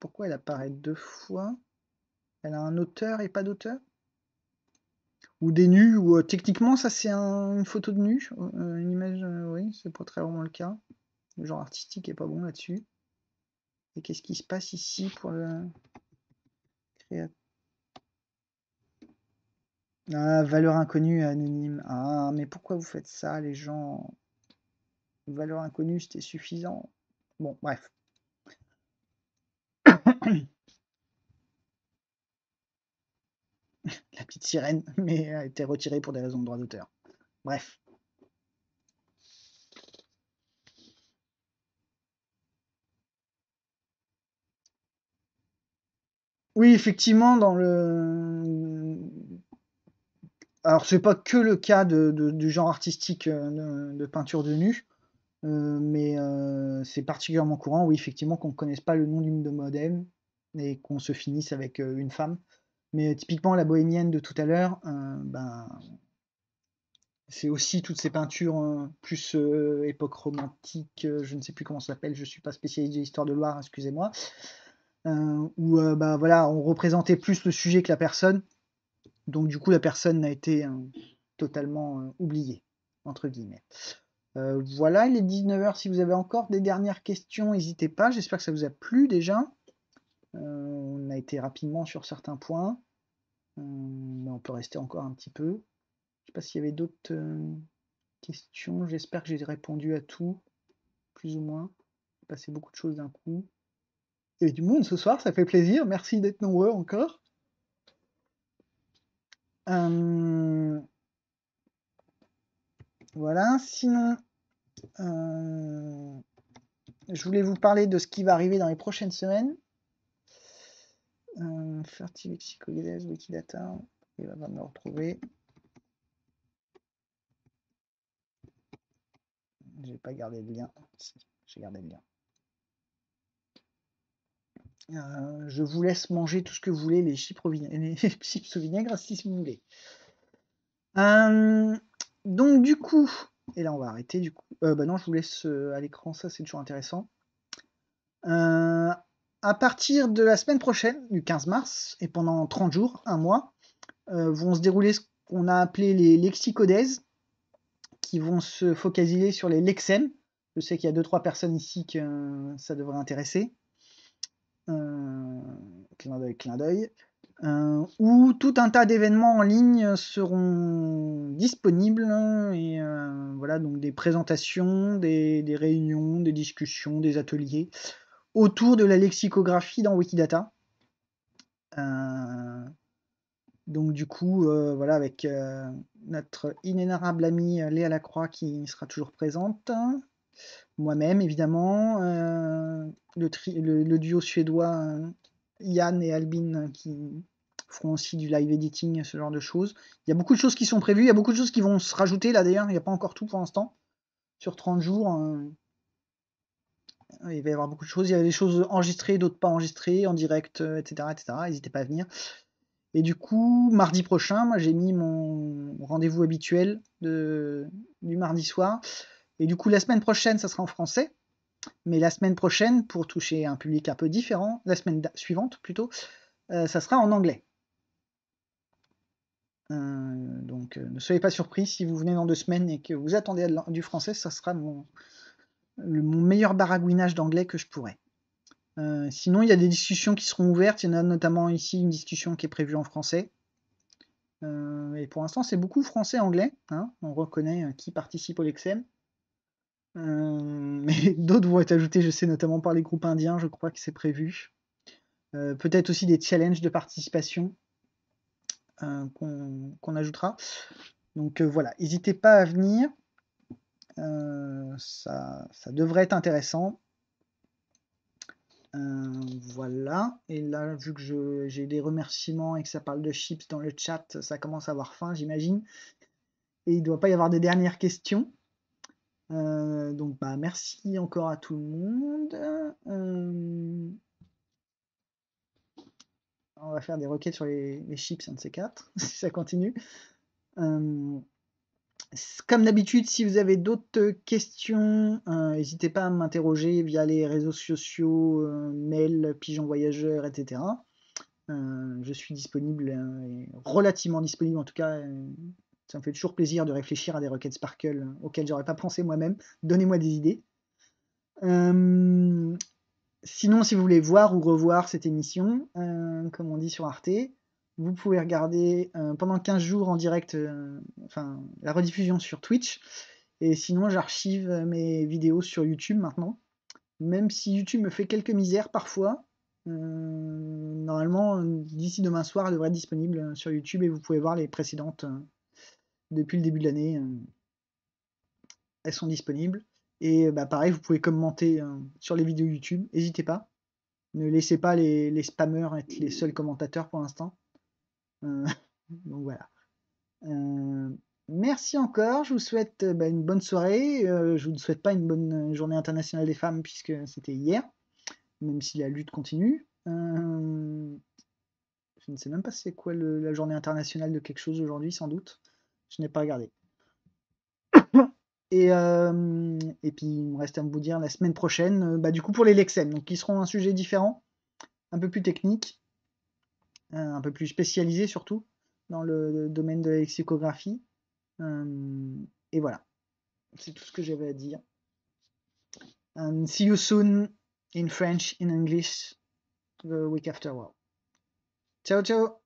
Pourquoi elle apparaît deux fois Elle a un auteur et pas d'auteur Ou des nus, ou euh, techniquement ça c'est une photo de nu, euh, une image, oui, c'est pas très vraiment le cas. Le genre artistique est pas bon là-dessus. Et qu'est-ce qui se passe ici pour le créateur ah, valeur inconnue anonyme. Ah, mais pourquoi vous faites ça, les gens Valeur inconnue, c'était suffisant. Bon, bref. (coughs) La petite sirène, (laughs) mais a été retirée pour des raisons de droit d'auteur. Bref. Oui, effectivement, dans le alors c'est pas que le cas du genre artistique euh, de, peinture de nu, euh, mais euh, c'est particulièrement courant, oui, effectivement, qu'on ne connaisse pas le nom d'une de modem et qu'on se finisse avec une femme. Mais typiquement, la bohémienne de tout à l'heure, ben, c'est aussi toutes ces peintures plus époque romantique, je ne sais plus comment ça s'appelle, je ne suis pas spécialiste de l'histoire de Loire, excusez-moi, où ben, voilà, on représentait plus le sujet que la personne. Donc du coup, la personne a été hein, totalement oubliée, entre guillemets. voilà, il est 19h. Si vous avez encore des dernières questions, n'hésitez pas. J'espère que ça vous a plu déjà. on a été rapidement sur certains points. mais on peut rester encore un petit peu. Je ne sais pas s'il y avait d'autres questions. J'espère que j'ai répondu à tout, plus ou moins. passé beaucoup de choses d'un coup. Il y avait du monde ce soir, ça fait plaisir. Merci d'être nombreux encore. Euh, voilà, sinon, euh, je voulais vous parler de ce qui va arriver dans les prochaines semaines. Euh, Fertile Wikidata, il va me retrouver. J'ai pas gardé le lien. J'ai gardé le lien. Euh, je vous laisse manger tout ce que vous voulez, les chips, (laughs) au vinaigre, si vous voulez. Euh, donc du coup, et là on va arrêter du coup. Euh, bah non, je vous laisse à l'écran, ça c'est toujours intéressant. à partir de la semaine prochaine, du 15 mars, et pendant 30 jours, un mois, vont se dérouler ce qu'on a appelé les lexicodèses, qui vont se focaliser sur les lexèmes. Je sais qu'il y a 2-3 personnes ici que ça devrait intéresser. Euh, clin d'œil, clin d'œil, euh, où tout un tas d'événements en ligne seront disponibles. Et euh, voilà, donc des présentations, des, réunions, des discussions, des ateliers autour de la lexicographie dans Wikidata. Donc du coup, voilà, avec notre inénarrable amie Léa Lacroix qui sera toujours présente moi-même évidemment, euh, le, le, duo suédois euh, Yann et Albin qui feront aussi du live editing, ce genre de choses. Il y a beaucoup de choses qui sont prévues, il y a beaucoup de choses qui vont se rajouter là d'ailleurs, il n'y a pas encore tout pour l'instant. Sur 30 jours, euh, il va y avoir beaucoup de choses. Il y a des choses enregistrées, d'autres pas enregistrées, en direct, etc. N'hésitez pas à venir. Et du coup, mardi prochain, j'ai mis mon rendez-vous habituel de, du mardi soir. Et du coup, la semaine prochaine, ça sera en français. Mais la semaine prochaine, pour toucher un public un peu différent, la semaine suivante plutôt, euh, ça sera en anglais. Euh, donc euh, ne soyez pas surpris si vous venez dans deux semaines et que vous attendez du français, ça sera mon, le, meilleur baragouinage d'anglais que je pourrais. sinon, il y a des discussions qui seront ouvertes. Il y en a notamment ici une discussion qui est prévue en français. et pour l'instant, c'est beaucoup français-anglais. Hein. On reconnaît qui participe au Lexem. Hum, mais (laughs) d'autres vont être ajoutés, je sais, notamment par les groupes indiens, je crois que c'est prévu. Euh, peut-être aussi des challenges de participation euh, qu'on ajoutera. Donc euh, voilà, n'hésitez pas à venir. Ça, devrait être intéressant. voilà. Et là, vu que j'ai des remerciements et que ça parle de chips dans le chat, ça commence à avoir faim, j'imagine. Et il ne doit pas y avoir de dernières questions. Euh, donc bah merci encore à tout le monde. Euh, on va faire des requêtes sur les, chips, un de ces (laughs) si ça continue. Euh, comme d'habitude, si vous avez d'autres questions, n'hésitez pas à m'interroger via les réseaux sociaux, mail, pigeon voyageur, etc. je suis disponible, relativement disponible en tout cas ça me fait toujours plaisir de réfléchir à des requêtes Sparkle euh, auxquelles j'aurais pas pensé moi-même. Donnez-moi des idées. Euh, sinon, si vous voulez voir ou revoir cette émission, euh, comme on dit sur Arte, vous pouvez regarder pendant 15 jours en direct enfin, la rediffusion sur Twitch. Et sinon, j'archive mes vidéos sur YouTube maintenant. Même si YouTube me fait quelques misères parfois, normalement, d'ici demain soir, elle devrait être disponible sur YouTube et vous pouvez voir les précédentes depuis le début de l'année. Euh, elles sont disponibles. Et bah, pareil, vous pouvez commenter euh, sur les vidéos YouTube. N'hésitez pas. Ne laissez pas les, les spammers être les seuls commentateurs pour l'instant. Euh, (laughs) donc voilà. Merci encore, je vous souhaite bah, une bonne soirée. je ne vous souhaite pas une bonne journée internationale des femmes puisque c'était hier, même si la lutte continue. je ne sais même pas c'est quoi la journée internationale de quelque chose aujourd'hui sans doute. Je n'ai pas regardé. (laughs) Euh, et, puis, il me reste à vous dire la semaine prochaine, euh, bah, du coup, pour les Lexem. donc, qui seront un sujet différent, un peu plus technique, euh, un peu plus spécialisé surtout, dans le, domaine de la lexicographie. et voilà, c'est tout ce que j'avais à dire. And um, see you soon in French, in English, the week after. Ciao, ciao!